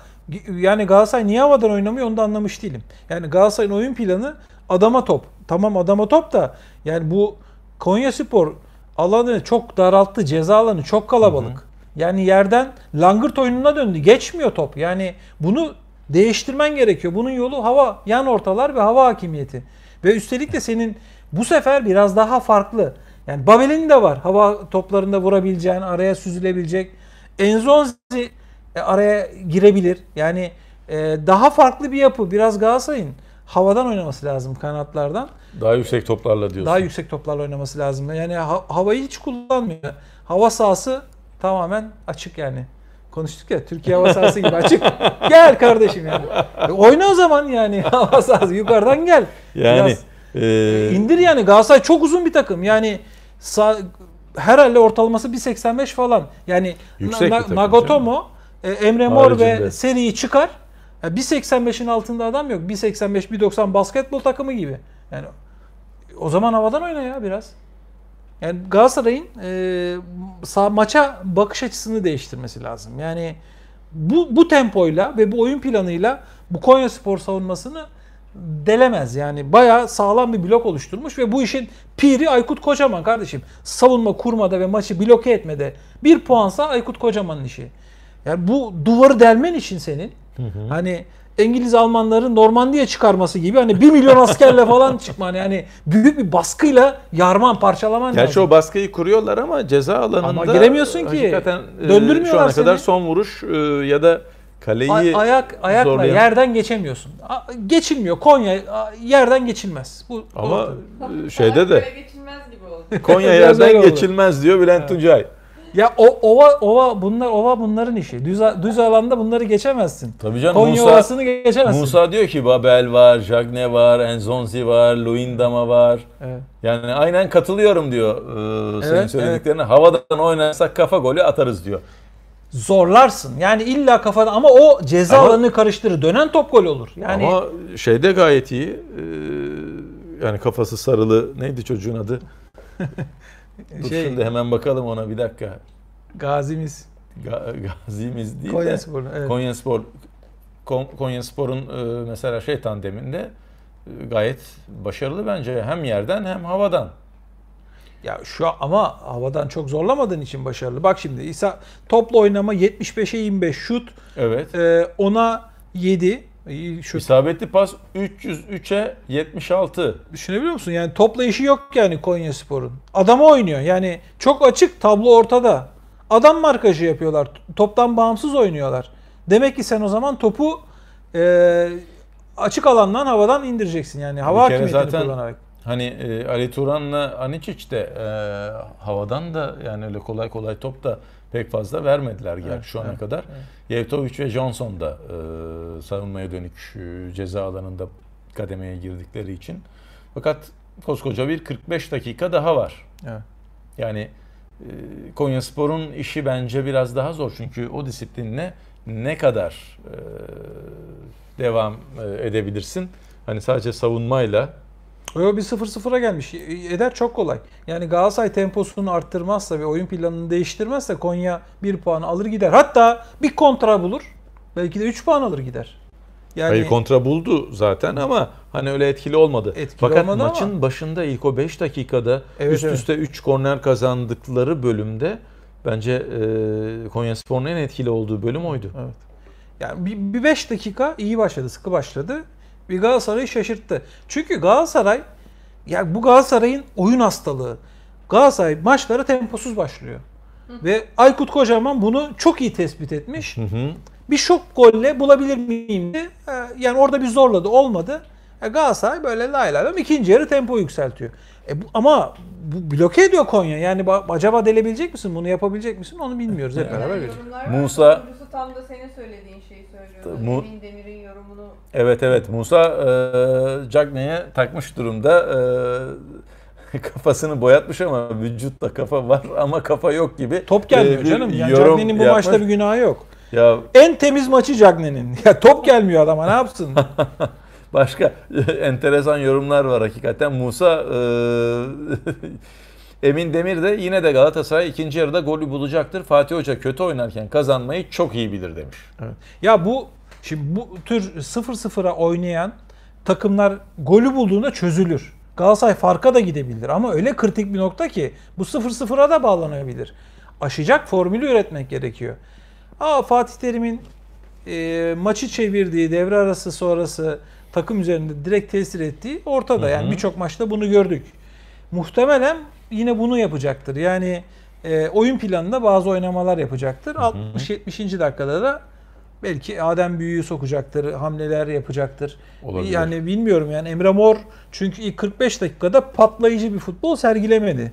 Speaker 1: yani Galatasaray niye havadan oynamıyor onu da anlamış değilim. Yani Galatasaray'ın oyun planı adama top. Tamam adama top da yani bu Konya Spor alanı çok daralttı. Ceza alanı çok kalabalık. Hı hı. Yani yerden langırt oyununa döndü. Geçmiyor top. Yani bunu değiştirmen gerekiyor. Bunun yolu hava yan ortalar ve hava hakimiyeti. Ve üstelik de senin bu sefer biraz daha farklı. Yani Babel'in de var. Hava toplarında vurabileceğin, araya süzülebilecek. Enzonzi e, araya girebilir. Yani e, daha farklı bir yapı. Biraz Galatasaray'ın havadan oynaması lazım kanatlardan.
Speaker 2: Daha yüksek toplarla diyorsun. Daha
Speaker 1: yüksek toplarla oynaması lazım. Yani ha, havayı hiç kullanmıyor. Hava sahası tamamen açık yani. Konuştuk ya Türkiye hava sahası gibi açık. gel kardeşim yani. E, oyna o zaman yani hava sahası yukarıdan gel. Yani Biraz, ee... indir yani Galatasaray çok uzun bir takım. Yani sağ, herhalde ortalaması 1.85 falan. Yani Yüksek Na- Nagatomo canım e, Emre Mor Haricinde. ve seriyi çıkar. Yani e, 1.85'in altında adam yok. 1.85 1.90 basketbol takımı gibi. Yani o zaman havadan oyna ya biraz. Yani Galatasaray'ın e, sağ, maça bakış açısını değiştirmesi lazım. Yani bu bu tempoyla ve bu oyun planıyla bu Konya Spor savunmasını delemez. Yani bayağı sağlam bir blok oluşturmuş ve bu işin piri Aykut Kocaman kardeşim. Savunma kurmada ve maçı bloke etmede bir puansa Aykut Kocaman'ın işi. Yani bu duvarı delmen için senin hı hı. hani İngiliz Almanların Normandiya çıkarması gibi hani 1 milyon askerle falan çıkman yani büyük bir baskıyla yarman parçalaman Gerçi lazım. o
Speaker 2: baskıyı kuruyorlar ama ceza alanında ama giremiyorsun ki. Hakikaten e, döndürmüyorlar şu ana seni. kadar son vuruş e, ya da kaleyi A- ayak ayakla zorlayan... yerden
Speaker 1: geçemiyorsun. A- geçilmiyor. Konya yerden geçilmez. Bu Ama e, şeyde de
Speaker 2: Konya yerden geçilmez diyor Bülent evet. Tuncay.
Speaker 1: Ya o, ova ova bunlar ova bunların işi. Düz düz alanda bunları geçemezsin.
Speaker 2: Tabii canım Konya Musa, Ovası'nı geçemezsin. Musa diyor ki Babel var, Jagne var, Enzonzi var, Luindama var. Evet. Yani aynen katılıyorum diyor e, senin evet, söylediklerine. Evet. Havadan oynarsak kafa golü atarız diyor.
Speaker 1: Zorlarsın. Yani illa kafadan ama o ceza ama, alanını karıştırır. Dönen top gol olur. Yani Ama
Speaker 2: şeyde gayet iyi. E, yani kafası sarılı neydi çocuğun adı? Dur şey, şimdi hemen bakalım ona bir dakika. Gazimiz. Ga, gazimiz değil Konya de. Spor, evet. Konya Spor. Konya Spor'un e, mesela şey tandeminde e, gayet başarılı bence hem yerden hem havadan. Ya şu ama havadan çok zorlamadığın için başarılı. Bak şimdi İsa topla oynama
Speaker 1: 75'e 25 şut. Evet. E, ona 7 İyi şu... İsabetli pas 303'e 76. Düşünebiliyor musun? Yani topla işi yok yani Konya Spor'un. Adamı oynuyor. Yani çok açık tablo ortada. Adam markajı yapıyorlar. Toptan bağımsız oynuyorlar. Demek ki sen o zaman topu e, açık alandan havadan indireceksin. Yani hava hakimiyetini zaten... kullanarak.
Speaker 2: Hani e, Ali Turan'la Aniçic de e, havadan da yani öyle kolay kolay top da pek fazla vermediler gerçi evet, şu ana evet, kadar. Evet. Yevtovic ve Johnson da e, savunmaya dönük e, ceza alanında kademeye girdikleri için. Fakat koskoca bir 45 dakika daha var. Evet. Yani e, Konyaspor'un işi bence biraz daha zor çünkü o disiplinle ne kadar e, devam e, edebilirsin? Hani sadece savunmayla Yo bir 0-0'a gelmiş. Eder çok kolay.
Speaker 1: Yani Galatasaray temposunu arttırmazsa ve oyun planını değiştirmezse Konya 1 puanı alır gider. Hatta bir kontra bulur. Belki de 3 puan alır gider.
Speaker 2: Yani Hayır kontra buldu zaten ama hani öyle etkili olmadı. Etkili Fakat olmadı maçın ama. başında ilk o 5 dakikada evet, üst üste 3 evet. korner kazandıkları bölümde bence e, Konya Spor'un en etkili olduğu bölüm oydu. Evet. Yani bir 5 dakika iyi başladı, sıkı başladı
Speaker 1: ve Galatasaray'ı şaşırttı. Çünkü Galatasaray ya bu Galatasaray'ın oyun hastalığı. Galatasaray maçlara temposuz başlıyor. Ve Aykut Kocaman bunu çok iyi tespit etmiş. Hı hı. Bir şok golle bulabilir miyim diye. E, yani orada bir zorladı. Olmadı. E, Galatasaray böyle lay lay ikinci yarı tempo yükseltiyor. E bu, ama bu bloke ediyor Konya. Yani acaba delebilecek misin? Bunu yapabilecek misin? Onu bilmiyoruz. Hep beraber göreceğiz. Musa
Speaker 2: tam da senin söylediğin şey. Mu Demir'in yorumunu... Evet evet Musa e, Cagney'e takmış durumda. E, kafasını boyatmış ama vücutta kafa var ama kafa yok gibi. Top e, gelmiyor ee, canım. Yani Cagney'in bu yapmış. maçta bir günahı yok. Ya
Speaker 1: en temiz maçı Cagney'in. Ya top gelmiyor adama ne yapsın?
Speaker 2: Başka enteresan yorumlar var hakikaten. Musa e, Emin Demir de yine de Galatasaray ikinci yarıda golü bulacaktır. Fatih Hoca kötü oynarken kazanmayı çok iyi bilir demiş. Evet. Ya bu şimdi bu tür 0-0'a oynayan
Speaker 1: takımlar golü bulduğunda çözülür. Galatasaray farka da gidebilir ama öyle kritik bir nokta ki bu 0-0'a da bağlanabilir. Aşacak formülü üretmek gerekiyor. Aa Fatih Terim'in e, maçı çevirdiği devre arası sonrası takım üzerinde direkt tesir ettiği ortada. Hı hı. Yani birçok maçta bunu gördük. Muhtemelen yine bunu yapacaktır. Yani e, oyun planında bazı oynamalar yapacaktır. 60-70. dakikada da belki Adem Büyü'yü sokacaktır, hamleler yapacaktır. Olabilir. Yani bilmiyorum yani Emre Mor çünkü ilk 45 dakikada patlayıcı bir futbol sergilemedi.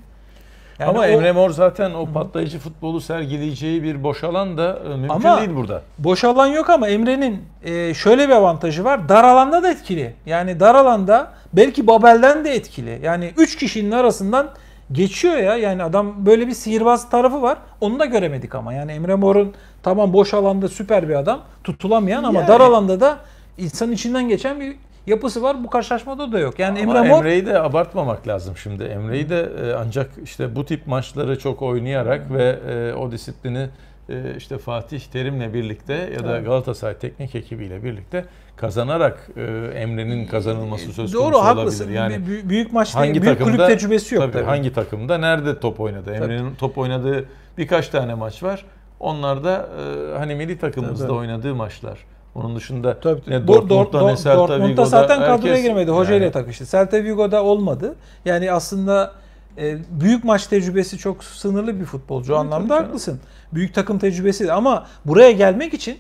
Speaker 2: Yani Ama o, Emre Mor zaten o patlayıcı futbolu sergileyeceği bir boş alan da e, mümkün ama değil burada.
Speaker 1: Boş alan yok ama Emre'nin e, şöyle bir avantajı var. Dar alanda da etkili. Yani dar alanda belki Babel'den de etkili. Yani 3 kişinin arasından geçiyor ya. Yani adam böyle bir sihirbaz tarafı var. Onu da göremedik ama. Yani Emre Mor'un tamam boş alanda süper bir adam. Tutulamayan ama yani. dar alanda da insanın içinden geçen bir
Speaker 2: yapısı var. Bu karşılaşmada da yok. Yani Ama Emre Mor... Emre'yi de abartmamak lazım şimdi. Emre'yi de e, ancak işte bu tip maçları çok oynayarak ve e, o disiplini ee, işte Fatih Terim'le birlikte ya da Galatasaray teknik ekibiyle birlikte kazanarak e, Emre'nin kazanılması e, söz konusu Doğru, olabilir. haklısın. Yani büyük, büyük maçta hangi büyük takımda, kulüp tecrübesi yok tabii, tabii. Hangi takımda nerede top oynadı? Emre'nin top oynadığı birkaç tane maç var. Onlar da e, hani milli takımımızda tabii. oynadığı maçlar. Onun dışında tabii, ne Dortmund'da ne Celta Dortmund'da zaten kadroya herkes, girmedi. Hoca yani, takıştı.
Speaker 1: Celta Vigo'da olmadı. Yani aslında e, büyük maç tecrübesi çok sınırlı bir futbolcu evet, anlamda haklısın. Büyük takım tecrübesi ama buraya gelmek için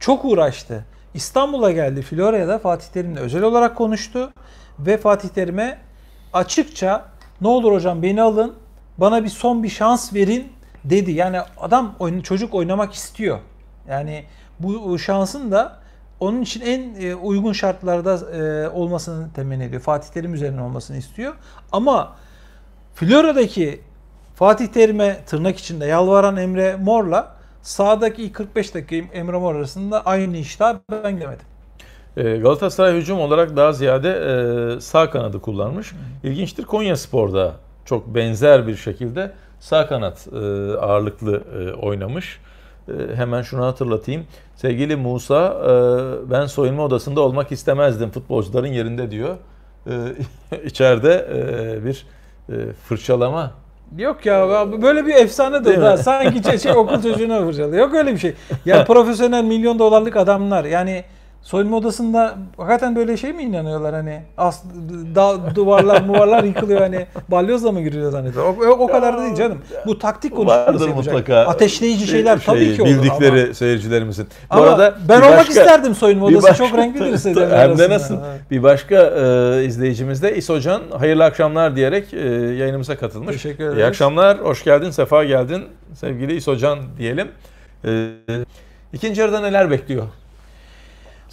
Speaker 1: çok uğraştı. İstanbul'a geldi Florya'da Fatih Terim'le özel olarak konuştu ve Fatih Terim'e açıkça ne olur hocam beni alın bana bir son bir şans verin dedi. Yani adam çocuk oynamak istiyor. Yani bu şansın da onun için en e, uygun şartlarda e, olmasını temenni ediyor. Fatih Terim üzerine olmasını istiyor. Ama Flora'daki Fatih Terim'e tırnak içinde yalvaran Emre Mor'la sağdaki 45 dakika Emre Mor arasında aynı işler ben göremedim.
Speaker 2: Ee, Galatasaray hücum olarak daha ziyade e, sağ kanadı kullanmış. İlginçtir Konya Spor'da çok benzer bir şekilde sağ kanat e, ağırlıklı e, oynamış. Hemen şunu hatırlatayım. Sevgili Musa ben soyunma odasında olmak istemezdim futbolcuların yerinde diyor. İçeride bir e, fırçalama
Speaker 1: Yok ya böyle bir efsane de daha sanki şey, şey, okul çocuğuna fırçalıyor Yok öyle bir şey. Ya profesyonel milyon dolarlık adamlar yani Soyunma odasında hakikaten böyle şey mi inanıyorlar hani as, da, duvarlar muvarlar yıkılıyor hani balyozla mı giriyor zannediyorlar. O, o kadar da değil canım. Bu taktik konuşması mutlaka. Ateşleyici şey, şeyler şey, tabii ki olur. Bildikleri
Speaker 2: ama. seyircilerimizin. Bu ama arada ben olmak başka, isterdim soyunma odası. Başka, çok renkli bir seyirci. Hem de nasıl. Bir başka e, izleyicimiz de İsocan hayırlı akşamlar diyerek e, yayınımıza katılmış. Teşekkür ederiz. İyi akşamlar, hoş geldin, sefa geldin sevgili İsocan diyelim. E, ikinci yarıda neler bekliyor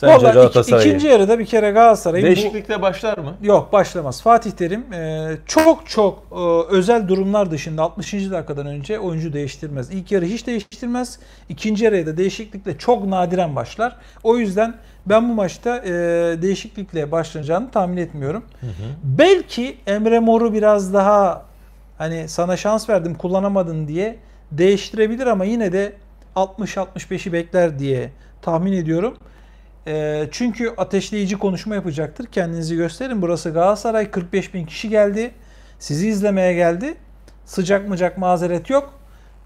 Speaker 2: Sence Vallahi Galatasaray'ı. ikinci
Speaker 1: yarıda bir kere Galatasaray'ın Değişiklikle başlar mı? Yok başlamaz. Fatih Terim e, çok çok e, özel durumlar dışında 60. dakikadan önce oyuncu değiştirmez. İlk yarı hiç değiştirmez. İkinci yarıya da değişiklikle çok nadiren başlar. O yüzden ben bu maçta e, değişiklikle başlayacağını tahmin etmiyorum. Hı hı. Belki Emre Mor'u biraz daha hani sana şans verdim kullanamadın diye değiştirebilir ama yine de 60-65'i bekler diye tahmin ediyorum. E, çünkü ateşleyici konuşma yapacaktır. Kendinizi gösterin. Burası Galatasaray. 45 bin kişi geldi. Sizi izlemeye geldi. Sıcak mıcak mazeret yok.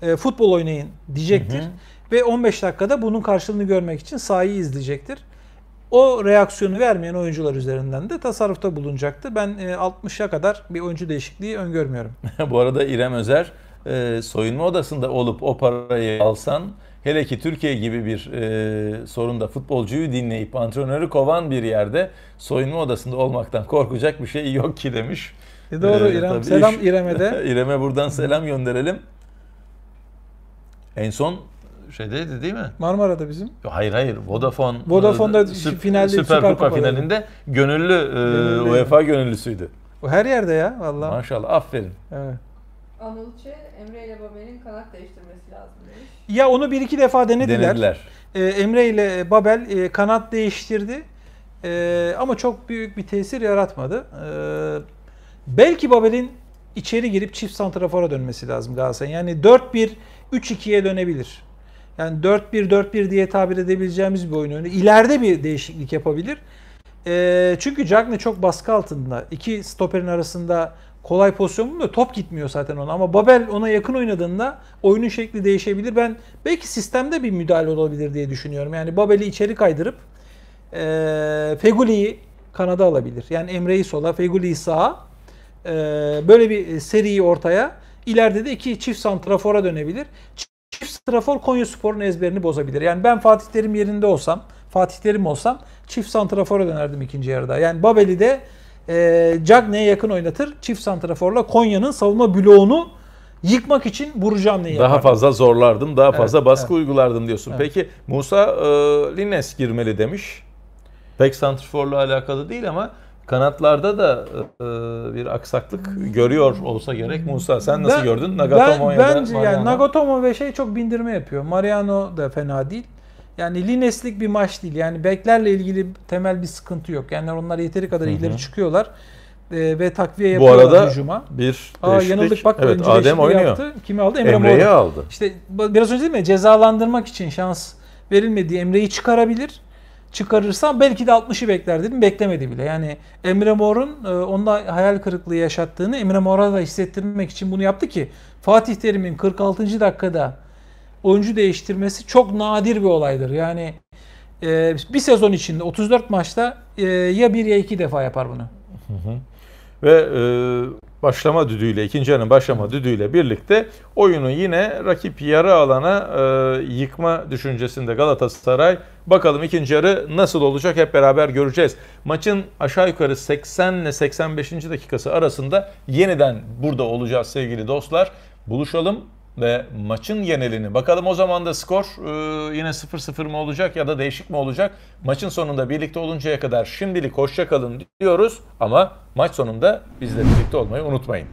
Speaker 1: E, futbol oynayın diyecektir. Hı hı. Ve 15 dakikada bunun karşılığını görmek için sahayı izleyecektir. O reaksiyonu vermeyen oyuncular üzerinden de tasarrufta bulunacaktı. Ben e, 60'a kadar bir oyuncu değişikliği öngörmüyorum.
Speaker 2: Bu arada İrem Özer e, soyunma odasında olup o parayı alsan Hele ki Türkiye gibi bir e, sorunda futbolcuyu dinleyip antrenörü kovan bir yerde soyunma odasında olmaktan korkacak bir şey yok ki demiş. E doğru ee, İrem. Selam iş, İrem'e de. İrem'e buradan selam gönderelim. En son şeydeydi değil mi?
Speaker 1: Marmara'da bizim.
Speaker 2: Hayır hayır Vodafone. E, Vodafone'da süp, finalde Süper, Süper Kupa, Kupa finalinde e, gönüllü UEFA gönüllüsüydü.
Speaker 1: O her yerde ya vallahi. Maşallah aferin. Evet. Anılçı Emre ile Babel'in kanat değiştirmesi lazım demiş. Ya onu bir iki defa denediler. denediler. Ee, Emre ile Babel e, kanat değiştirdi. E, ama çok büyük bir tesir yaratmadı. E, belki Babel'in içeri girip çift santrafora dönmesi lazım Galatasaray'ın. Yani 4-1-3-2'ye dönebilir. Yani 4-1-4-1 diye tabir edebileceğimiz bir oyun önü. İleride bir değişiklik yapabilir. E, çünkü Cagney çok baskı altında. İki stoperin arasında kolay pozisyon bulmuyor. Top gitmiyor zaten ona ama Babel ona yakın oynadığında oyunun şekli değişebilir. Ben belki sistemde bir müdahale olabilir diye düşünüyorum. Yani Babel'i içeri kaydırıp e, Feguli'yi kanada alabilir. Yani Emre'yi sola, Feguli'yi sağa. E, böyle bir seriyi ortaya. İleride de iki çift santrafora dönebilir. Çift santrafor Konya Spor'un ezberini bozabilir. Yani ben Fatih Terim yerinde olsam, Fatih Terim olsam çift santrafora dönerdim ikinci yarıda. Yani Babel'i de e, Cagney'e yakın oynatır. Çift santraforla Konya'nın savunma bloğunu yıkmak için vuracağım neyi Daha yapardım.
Speaker 2: fazla zorlardım, daha evet, fazla baskı evet. uygulardım diyorsun. Evet. Peki Musa e, Lines girmeli demiş. Pek santrforla alakalı değil ama kanatlarda da e, bir aksaklık görüyor olsa gerek. Musa sen nasıl ben, gördün? Nagatomo ben, bence yani
Speaker 1: Nagatomo ve şey çok bindirme yapıyor. Mariano da fena değil. Yani Lines'lik bir maç değil. Yani beklerle ilgili temel bir sıkıntı yok. Yani onlar yeteri kadar ileri çıkıyorlar e, ve takviye yapıyorlar hücuma. Bu arada bir Aa, değişiklik. yanıldık bak evet, önce Adem oynuyor. yaptı. Kimi aldı? Emre Emre'yi Mora. aldı. İşte biraz önce dedim ya cezalandırmak için şans verilmediği Emre'yi çıkarabilir. Çıkarırsa belki de 60'ı bekler dedim. Beklemedi bile. Yani Emre Mor'un e, onda hayal kırıklığı yaşattığını Emre Mor'a da hissettirmek için bunu yaptı ki Fatih Terim'in 46. dakikada oyuncu değiştirmesi çok nadir bir olaydır. Yani e, bir sezon içinde 34 maçta e, ya bir ya iki defa yapar bunu. Hı hı.
Speaker 2: Ve e, başlama düdüğüyle, ikinci yarının başlama düdüğüyle birlikte oyunu yine rakip yarı alana e, yıkma düşüncesinde Galatasaray. Bakalım ikinci yarı nasıl olacak hep beraber göreceğiz. Maçın aşağı yukarı 80 ile 85. dakikası arasında yeniden burada olacağız sevgili dostlar. Buluşalım, ve maçın genelini. Bakalım o zaman da skor e, yine 0-0 mı olacak ya da değişik mi olacak? Maçın sonunda birlikte oluncaya kadar şimdilik hoşça kalın diyoruz ama maç sonunda bizle birlikte olmayı unutmayın.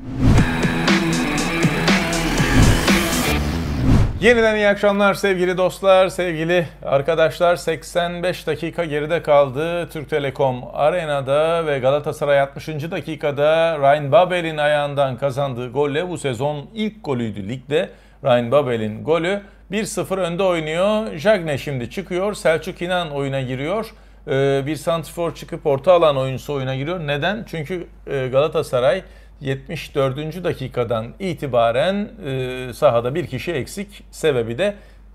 Speaker 2: Yeniden iyi akşamlar sevgili dostlar, sevgili arkadaşlar. 85 dakika geride kaldı. Türk Telekom Arena'da ve Galatasaray 60. dakikada Ryan Babel'in ayağından kazandığı golle bu sezon ilk golüydü ligde. Ryan Babel'in golü 1-0 önde oynuyor. Jagne şimdi çıkıyor. Selçuk İnan oyuna giriyor. Ee, bir santrifor çıkıp orta alan oyuncusu oyuna giriyor. Neden? Çünkü e, Galatasaray 74. dakikadan itibaren e, sahada bir kişi eksik. Sebebi de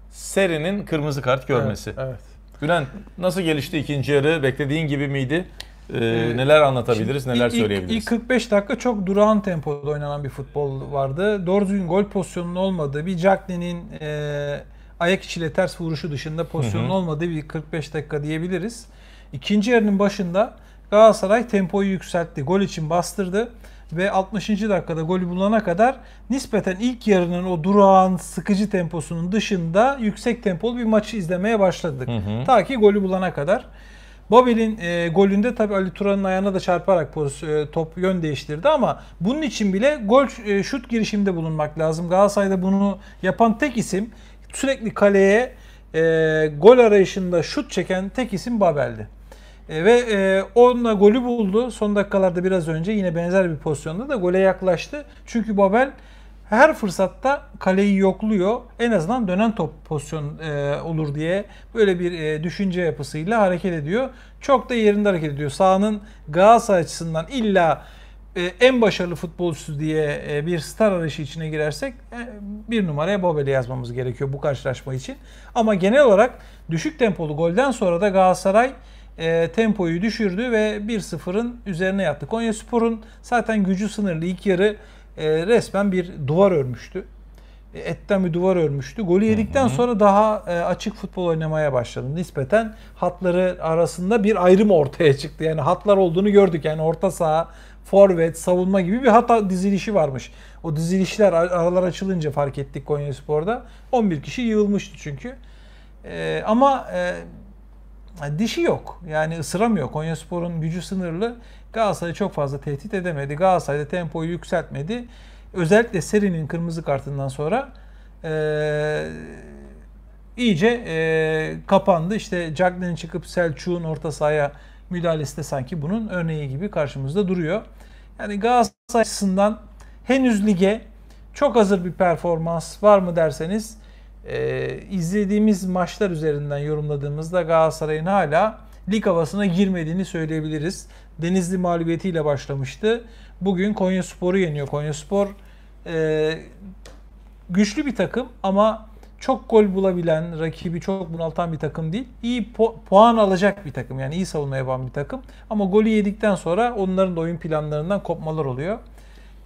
Speaker 2: Seri'nin kırmızı kart görmesi. Evet, evet. Bülent nasıl gelişti ikinci yarı? Beklediğin gibi miydi? Ee, ee, neler anlatabiliriz, neler ilk, söyleyebiliriz? İlk
Speaker 1: 45 dakika çok durağan tempoda oynanan bir futbol vardı. Doğru düzgün gol pozisyonunun olmadığı, bir Cagney'nin e, ayak içiyle ters vuruşu dışında pozisyonun hı olmadığı bir 45 dakika diyebiliriz. İkinci yarının başında Galatasaray tempoyu yükseltti. Gol için bastırdı ve 60. dakikada golü bulana kadar nispeten ilk yarının o durağan sıkıcı temposunun dışında yüksek tempolu bir maçı izlemeye başladık. Hı hı. Ta ki golü bulana kadar. Babel'in e, golünde tabii Ali Turan'ın ayağına da çarparak poz, e, top yön değiştirdi ama bunun için bile gol e, şut girişimde bulunmak lazım. Galatasaray'da bunu yapan tek isim sürekli kaleye e, gol arayışında şut çeken tek isim Babel'di. E, ve e, onunla golü buldu. Son dakikalarda biraz önce yine benzer bir pozisyonda da gole yaklaştı. Çünkü Babel her fırsatta kaleyi yokluyor. En azından dönen top pozisyon e, olur diye böyle bir e, düşünce yapısıyla hareket ediyor. Çok da yerinde hareket ediyor. Sahanın Galatasaray açısından illa e, en başarılı futbolcusu diye e, bir star arayışı içine girersek e, bir numaraya Babel'i yazmamız gerekiyor bu karşılaşma için. Ama genel olarak düşük tempolu golden sonra da Galatasaray e, tempoyu düşürdü ve 1-0'ın üzerine yattı. Konya Spor'un zaten gücü sınırlı ilk yarı e, resmen bir duvar örmüştü. E, etten bir duvar örmüştü. Golü yedikten hı hı. sonra daha e, açık futbol oynamaya başladı. Nispeten hatları arasında bir ayrım ortaya çıktı. Yani hatlar olduğunu gördük. Yani orta saha, forvet, savunma gibi bir hata dizilişi varmış. O dizilişler aralar açılınca fark ettik Konya Spor'da. 11 kişi yığılmıştı çünkü. E, ama e, dişi yok. Yani ısıramıyor. Konyaspor'un gücü sınırlı. Galatasaray'ı çok fazla tehdit edemedi. da tempoyu yükseltmedi. Özellikle serinin kırmızı kartından sonra e, iyice e, kapandı. İşte Cagney'in çıkıp Selçuk'un orta sahaya müdahalesi de sanki bunun örneği gibi karşımızda duruyor. Yani Galatasaray açısından henüz lige çok hazır bir performans var mı derseniz e, izlediğimiz maçlar üzerinden yorumladığımızda Galatasaray'ın hala lig havasına girmediğini söyleyebiliriz. Denizli mağlubiyetiyle başlamıştı. Bugün Konya Spor'u yeniyor. Konya Spor e, güçlü bir takım ama çok gol bulabilen, rakibi çok bunaltan bir takım değil. İyi pu- puan alacak bir takım. Yani iyi savunma yapan bir takım. Ama golü yedikten sonra onların da oyun planlarından kopmalar oluyor.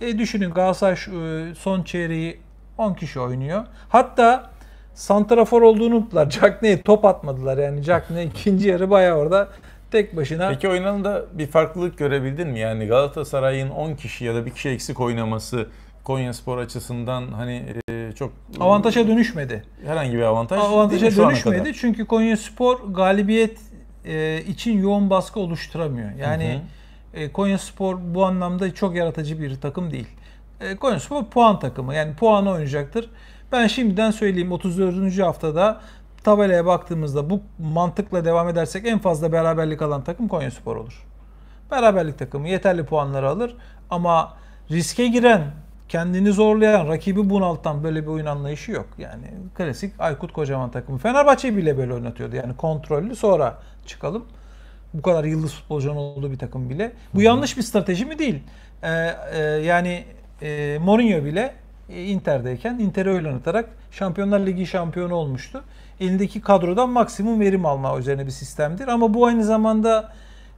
Speaker 1: E, düşünün Galatasaray e, son çeyreği 10 kişi oynuyor. Hatta santrafor olduğunu unuttular. Jack ne top atmadılar yani Jack ne ikinci yarı bayağı orada tek başına. Peki
Speaker 2: oynanında bir farklılık görebildin mi? Yani Galatasaray'ın 10 kişi ya da bir kişi eksik oynaması Konya Spor açısından hani e, çok avantaja dönüşmedi. Herhangi bir avantaj avantaja dönüşmedi.
Speaker 1: Çünkü Konya Spor galibiyet e, için yoğun baskı oluşturamıyor. Yani hı hı. E, Konya Spor bu anlamda çok yaratıcı bir takım değil. Konya Spor puan takımı. Yani puan oynayacaktır. Ben şimdiden söyleyeyim 34. haftada tabelaya baktığımızda bu mantıkla devam edersek en fazla beraberlik alan takım Konyaspor olur. Beraberlik takımı yeterli puanları alır ama riske giren, kendini zorlayan, rakibi bunaltan böyle bir oyun anlayışı yok. Yani klasik Aykut Kocaman takımı. Fenerbahçe bile böyle oynatıyordu. Yani kontrollü sonra çıkalım. Bu kadar yıldız futbolcunun olduğu bir takım bile. Bu yanlış bir strateji mi değil? Ee, e, yani e, Mourinho bile e, Inter'deyken Inter'i oynatarak Şampiyonlar Ligi şampiyonu olmuştu. Elindeki kadrodan maksimum verim alma üzerine bir sistemdir. Ama bu aynı zamanda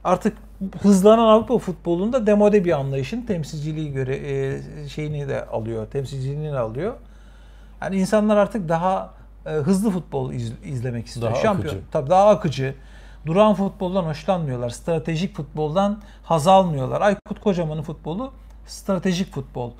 Speaker 1: artık hızlanan Avrupa futbolunda demode bir anlayışın temsilciliği göre e, şeyini de alıyor, temsilciliğini de alıyor. Yani insanlar artık daha e, hızlı futbol iz, izlemek istiyor. Daha Şampiyon, akıcı. Tabii daha akıcı. Duran futboldan hoşlanmıyorlar. Stratejik futboldan haz almıyorlar. Aykut Kocaman'ın futbolu stratejik futbol.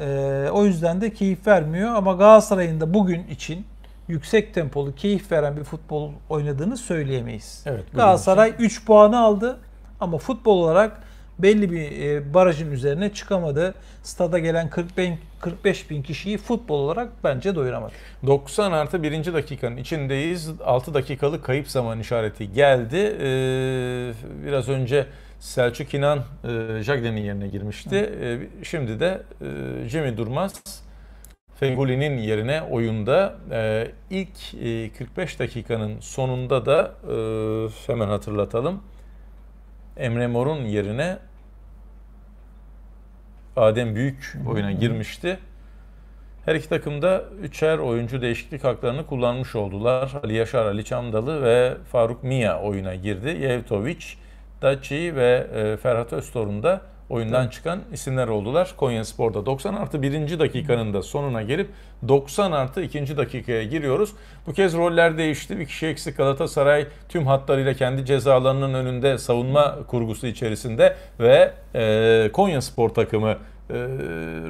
Speaker 1: E, o yüzden de keyif vermiyor ama Galatasaray'ın da bugün için yüksek tempolu, keyif veren bir futbol oynadığını söyleyemeyiz. Evet, Galatasaray için. 3 puanı aldı ama futbol olarak belli bir e, barajın üzerine çıkamadı. Stada gelen 40 bin, 45
Speaker 2: bin kişiyi futbol olarak bence doyuramadı. 90 artı 1. dakikanın içindeyiz. 6 dakikalık kayıp zaman işareti geldi. Ee, biraz önce Selçuk İnan e, Jagden'in yerine girmişti. E, şimdi de e, Cemil Durmaz Fenguli'nin yerine oyunda e, ilk e, 45 dakikanın sonunda da e, hemen hatırlatalım. Emre Mor'un yerine Adem Büyük oyuna girmişti. Her iki takım da üçer oyuncu değişiklik haklarını kullanmış oldular. Ali Yaşar, Ali Çamdalı ve Faruk Mia oyuna girdi. Yevtoviç Daci ve e, Ferhat Öztorun da oyundan çıkan isimler oldular. Konya Spor'da 90 artı 1. dakikanın da sonuna gelip 90 artı 2. dakikaya giriyoruz. Bu kez roller değişti. Bir kişi eksik Galatasaray tüm hatlarıyla kendi cezalarının önünde savunma kurgusu içerisinde ve e, Konya Spor takımı e,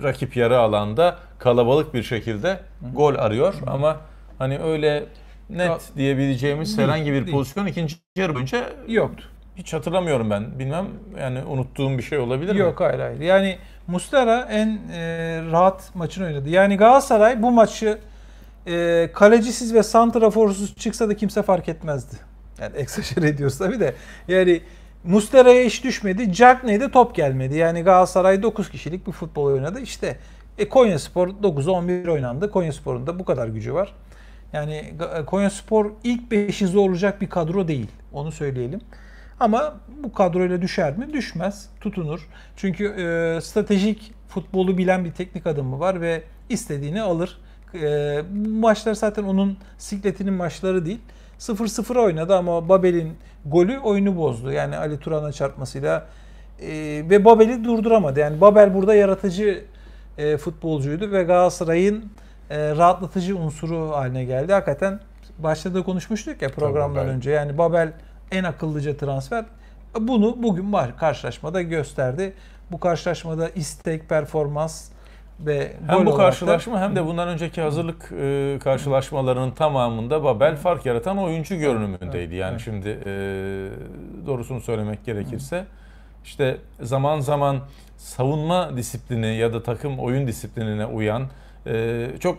Speaker 2: rakip yarı alanda kalabalık bir şekilde gol arıyor. Ama hani öyle net diyebileceğimiz herhangi bir pozisyon ikinci yarı boyunca yoktu hiç hatırlamıyorum ben. Bilmem yani unuttuğum bir şey olabilir Yok, mi? Yok hayır hayır. Yani Mustera en e, rahat maçını
Speaker 1: oynadı. Yani Galatasaray bu maçı e, kalecisiz ve santraforsuz çıksa da kimse fark etmezdi. Yani eksajer ediyoruz tabii de. Yani Muslera'ya iş düşmedi. Jack neydi top gelmedi. Yani Galatasaray 9 kişilik bir futbol oynadı. İşte e, Konya Spor 9'a 11 oynandı. Konya Spor'un da bu kadar gücü var. Yani Konya Spor ilk 5'i olacak bir kadro değil. Onu söyleyelim. Ama bu kadroyla düşer mi? Düşmez. Tutunur. Çünkü e, stratejik futbolu bilen bir teknik adamı var ve istediğini alır. E, bu maçlar zaten onun sikletinin maçları değil. 0-0 oynadı ama Babel'in golü oyunu bozdu. Yani Ali Turan'a çarpmasıyla e, ve Babel'i durduramadı. Yani Babel burada yaratıcı e, futbolcuydu ve Galatasaray'ın e, rahatlatıcı unsuru haline geldi. Hakikaten başta da konuşmuştuk ya programdan Tabii, önce. Yani Babel en akıllıca transfer. Bunu bugün var karşılaşmada gösterdi. Bu karşılaşmada istek, performans ve hem bu karşılaşma da... hem de bundan önceki hazırlık
Speaker 2: e, karşılaşmalarının tamamında Babel fark yaratan oyuncu görünümündeydi. Yani evet. şimdi e, doğrusunu söylemek gerekirse işte zaman zaman savunma disiplini ya da takım oyun disiplinine uyan e, çok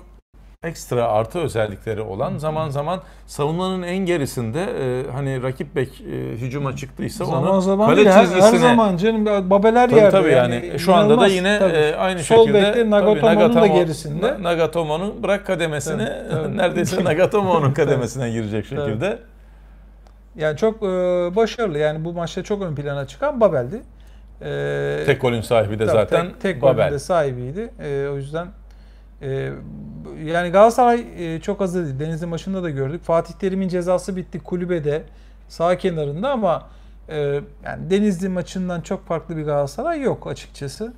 Speaker 2: ekstra artı özellikleri olan zaman zaman savunmanın en gerisinde e, hani rakip bek e, hücuma çıktıysa zaman onu zaman kale her, her zaman canım babeler tabii, yerde tabii yani, yani şu anda da yine E, aynı Sol şekilde bekte Nagatomo'nun Nagatomo, da gerisinde Nagatomo'nun bırak kademesini neredeyse Nagatomo'nun kademesine girecek şekilde
Speaker 1: Yani çok e, başarılı. Yani bu maçta çok ön plana çıkan Babel'di. E, tek golün sahibi de tabii, zaten tek, tek Babel. Tek golün de sahibiydi. E, o yüzden ee, yani Galatasaray e, çok hazır değil. Deniz'in maçında da gördük. Fatih Terim'in cezası bitti kulübede sağ kenarında ama e, yani Denizli maçından çok farklı bir Galatasaray yok açıkçası.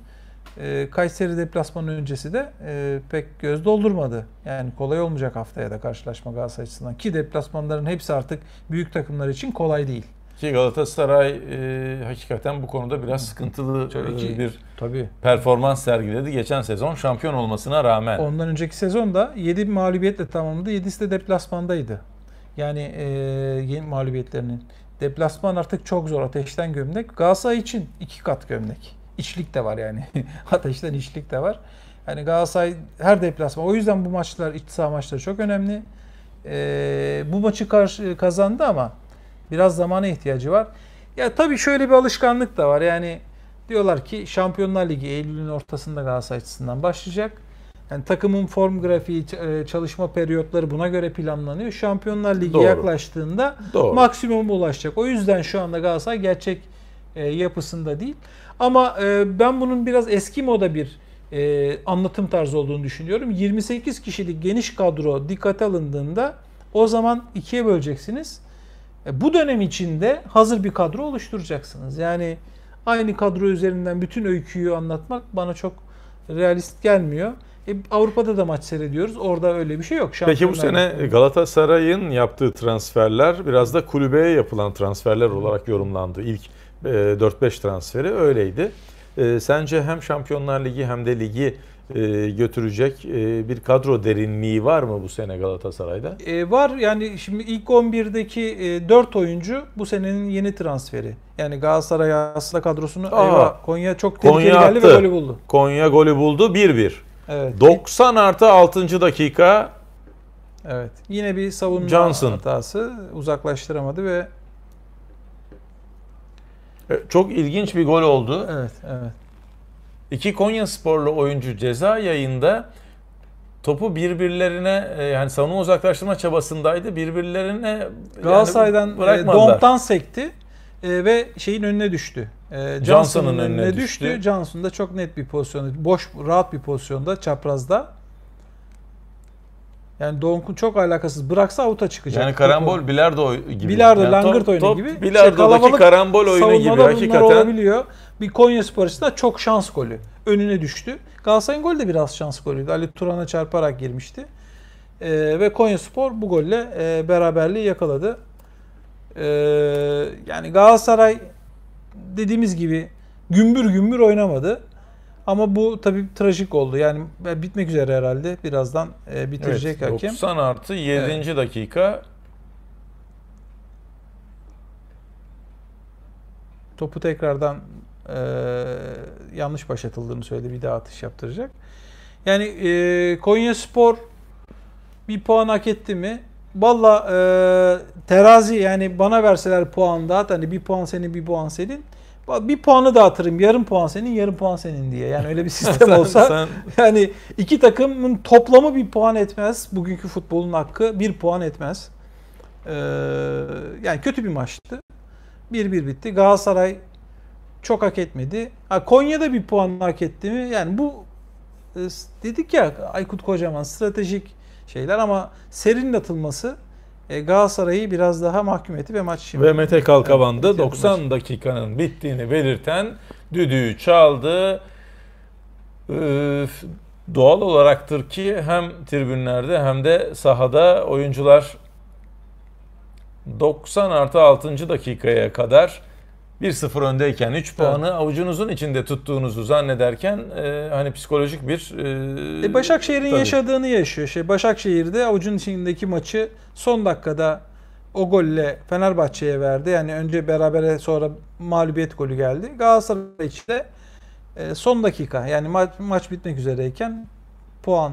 Speaker 1: E, Kayseri deplasmanı öncesi de e, pek göz doldurmadı. Yani kolay olmayacak haftaya da karşılaşma Galatasaray açısından. Ki deplasmanların hepsi artık büyük takımlar için kolay değil.
Speaker 2: Ki Galatasaray e, hakikaten bu konuda biraz sıkıntılı Tabii e, ki. bir Tabii. performans sergiledi. Geçen sezon şampiyon olmasına rağmen.
Speaker 1: Ondan önceki sezon da 7 mağlubiyetle tamamladı. 7'si de deplasmandaydı. Yani e, yeni mağlubiyetlerinin. Deplasman artık çok zor. Ateşten gömlek. Galatasaray için iki kat gömlek. İçlik de var yani. Ateşten içlik de var. Yani Galatasaray her deplasman. O yüzden bu maçlar, iç saha maçları çok önemli. E, bu maçı karşı, kazandı ama Biraz zamana ihtiyacı var. Ya tabii şöyle bir alışkanlık da var. Yani diyorlar ki Şampiyonlar Ligi Eylül'ün ortasında Galatasaray açısından başlayacak. Yani takımın form grafiği, e, çalışma periyotları buna göre planlanıyor. Şampiyonlar Ligi Doğru. yaklaştığında Doğru. maksimuma ulaşacak. O yüzden şu anda Galatasaray gerçek e, yapısında değil. Ama e, ben bunun biraz eski moda bir anlatım tarzı olduğunu düşünüyorum. 28 kişilik geniş kadro dikkate alındığında o zaman ikiye böleceksiniz. E, bu dönem içinde hazır bir kadro oluşturacaksınız. Yani aynı kadro üzerinden bütün öyküyü anlatmak bana çok realist gelmiyor. E, Avrupa'da da maç seyrediyoruz. Orada öyle bir şey yok. Peki bu sene
Speaker 2: Galatasaray'ın yaptığı transferler biraz da kulübeye yapılan transferler olarak yorumlandı. İlk 4-5 e, transferi öyleydi. E, sence hem Şampiyonlar Ligi hem de ligi e, götürecek e, bir kadro derinliği var mı bu sene Galatasaray'da? E, var yani şimdi ilk
Speaker 1: 11'deki e, 4 oyuncu bu senenin yeni transferi. Yani Galatasaray aslında kadrosunu Aa, eyvah, Konya çok tehlikeli Konya geldi ve golü buldu.
Speaker 2: Konya golü buldu 1-1. Evet. 90 artı 6. dakika
Speaker 1: Evet. Yine bir savunma Johnson. hatası uzaklaştıramadı ve
Speaker 2: e, çok ilginç bir gol oldu. Evet, evet. İki Konya sporlu oyuncu ceza yayında topu birbirlerine e, yani savunma uzaklaştırma çabasındaydı. Birbirlerine Galatasaray'dan yani e, Domp'tan
Speaker 1: sekti e, ve şeyin önüne düştü. Johnson'ın Johnson önüne, önüne düştü. düştü. Johnson da çok net bir pozisyonda, boş, rahat bir pozisyonda çaprazda. Yani Donk'un çok alakasız. Bıraksa avuta çıkacak. Yani karambol,
Speaker 2: bilardo gibi. Bilardo, yani langırt top, oyunu top, gibi. Bilardo'daki işte karambol oyunu gibi hakikaten. olabiliyor
Speaker 1: bir Konya Spor çok şans golü. Önüne düştü. Galatasaray'ın golü de biraz şans golüydü. Ali Turan'a çarparak girmişti. E, ve Konya Spor bu golle e, beraberliği yakaladı. E, yani Galatasaray dediğimiz gibi gümbür gümbür oynamadı. Ama bu tabii trajik oldu. Yani bitmek üzere herhalde. Birazdan e, bitirecek evet, hakem. 90 artı 7. Evet.
Speaker 2: dakika.
Speaker 1: Topu tekrardan ee, yanlış başlatıldığını söyledi. Bir daha atış yaptıracak. Yani e, Konya Spor bir puan hak etti mi? Valla e, terazi yani bana verseler puan dağıt. Hani bir puan senin bir puan senin. Bir puanı dağıtırım. Yarım puan senin, yarım puan senin diye. Yani öyle bir sistem sen, olsa. Sen... Yani iki takımın toplamı bir puan etmez. Bugünkü futbolun hakkı bir puan etmez. Ee, yani kötü bir maçtı. 1-1 bitti. Galatasaray çok hak etmedi. Ha, Konya'da bir puan hak etti mi? Yani bu e, dedik ya Aykut Kocaman stratejik şeyler ama serinin atılması e, Galatasaray'ı biraz daha mahkum etti ve maç şimdi. Ve Mete Kalkavan 90
Speaker 2: dakikanın bittiğini belirten düdüğü çaldı. Ee, doğal olaraktır ki hem tribünlerde hem de sahada oyuncular 90 artı 6. dakikaya kadar 1-0 öndeyken 3 puanı evet. avucunuzun içinde tuttuğunuzu zannederken e, hani psikolojik bir e, e Başakşehir'in yaşadığını
Speaker 1: yaşıyor. Şey Başakşehir'de avucun içindeki maçı son dakikada o golle Fenerbahçe'ye verdi. Yani önce berabere sonra mağlubiyet golü geldi. Galatasaray için e, son dakika yani ma- maç bitmek üzereyken puan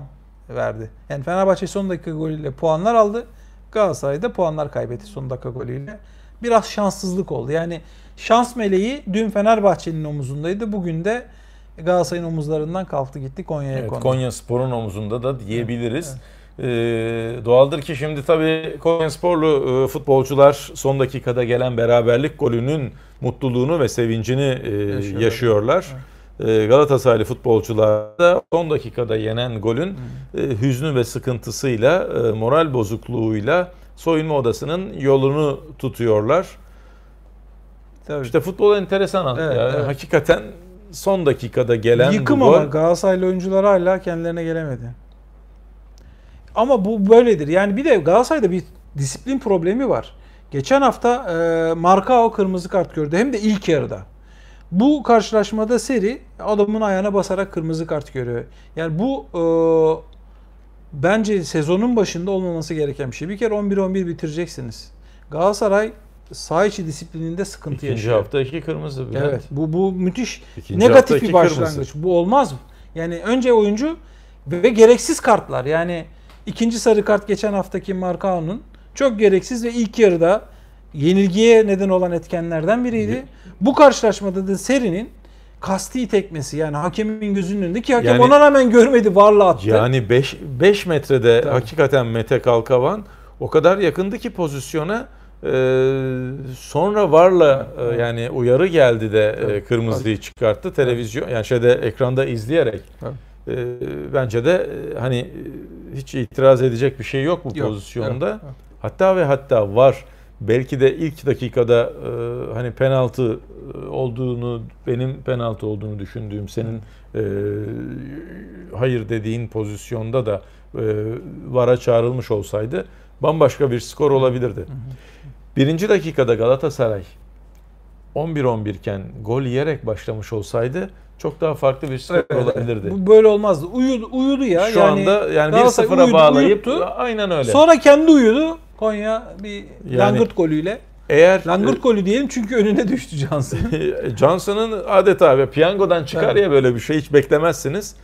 Speaker 1: verdi. Yani Fenerbahçe son dakika golüyle puanlar aldı. Galatasaray da puanlar kaybetti son dakika golüyle. Biraz şanssızlık oldu. Yani Şans meleği dün Fenerbahçe'nin omuzundaydı. Bugün de Galatasaray'ın omuzlarından kalktı gitti Konya'ya evet, kondu. Konya
Speaker 2: Spor'un omuzunda da diyebiliriz. Evet. Ee, doğaldır ki şimdi tabii Konya Sporlu e, futbolcular son dakikada gelen beraberlik golünün mutluluğunu ve sevincini e, yaşıyorlar. yaşıyorlar. Evet. Ee, Galatasaraylı futbolcular da son dakikada yenen golün e, hüznü ve sıkıntısıyla, e, moral bozukluğuyla soyunma odasının yolunu tutuyorlar. Tabii. İşte futbol enteresan. Evet, yani evet. Hakikaten son dakikada gelen Yıkım bu ama
Speaker 1: Galatasaraylı oyuncular hala kendilerine gelemedi. Ama bu böyledir. Yani bir de Galatasaray'da bir disiplin problemi var. Geçen hafta e, Markao kırmızı kart gördü. Hem de ilk yarıda. Bu karşılaşmada seri adamın ayağına basarak kırmızı kart görüyor. Yani bu e, bence sezonun başında olmaması gereken bir şey. Bir kere 11-11 bitireceksiniz. Galatasaray sağ içi disiplininde sıkıntı İkinci yaşıyor. İkinci hafta iki kırmızı. Bülent. Evet. Bu, bu müthiş İkinci negatif bir başlangıç. Kırmızı. Bu olmaz mı? Yani önce oyuncu ve gereksiz kartlar. Yani ikinci sarı kart geçen haftaki Markao'nun çok gereksiz ve ilk yarıda yenilgiye neden olan etkenlerden biriydi. Bu karşılaşmada da serinin kasti tekmesi yani hakemin gözünün önünde ki hakem yani, ona rağmen görmedi varla attı.
Speaker 2: Yani 5 metrede Tabii. hakikaten Mete Kalkavan o kadar yakındı ki pozisyona ee, sonra varla e, yani uyarı geldi de e, kırmızıyı çıkarttı televizyon yani şeyde ekranda izleyerek e, bence de e, hani hiç itiraz edecek bir şey yok bu Yok, pozisyonda. evet, Hatta ve hatta var belki de ilk dakikada e, hani penaltı e, olduğunu benim penaltı olduğunu düşündüğüm senin e, hayır dediğin pozisyonda da e, vara çağrılmış olsaydı bambaşka bir skor olabilirdi. Birinci dakikada Galatasaray 11-11 iken gol yiyerek başlamış olsaydı çok daha farklı bir skor evet, olabilirdi.
Speaker 1: Bu böyle olmazdı. Uyudu, uyudu ya. Şu yani, anda yani 1-0'a bağlayıp uyuttu. aynen öyle. Sonra kendi uyudu. Konya bir yani, langırt golüyle.
Speaker 2: Eğer langırt golü diyelim çünkü önüne düştü Johnson. Johnson'ın adeta ve piyangodan çıkar evet. ya böyle bir şey hiç beklemezsiniz.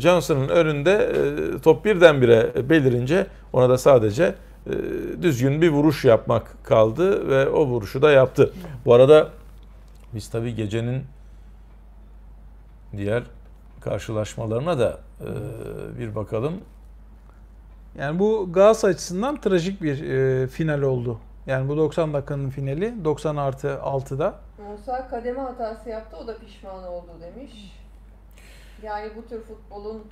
Speaker 2: Johnson'ın ee, önünde e, top birdenbire belirince ona da sadece ee, düzgün bir vuruş yapmak kaldı ve o vuruşu da yaptı. Bu arada biz tabii gecenin diğer karşılaşmalarına da e, bir bakalım. Yani bu gaz açısından trajik bir e, final oldu.
Speaker 1: Yani bu 90 dakikanın finali 90 artı 6'da.
Speaker 2: Musa kademe hatası yaptı o da pişman oldu demiş. Yani bu tür futbolun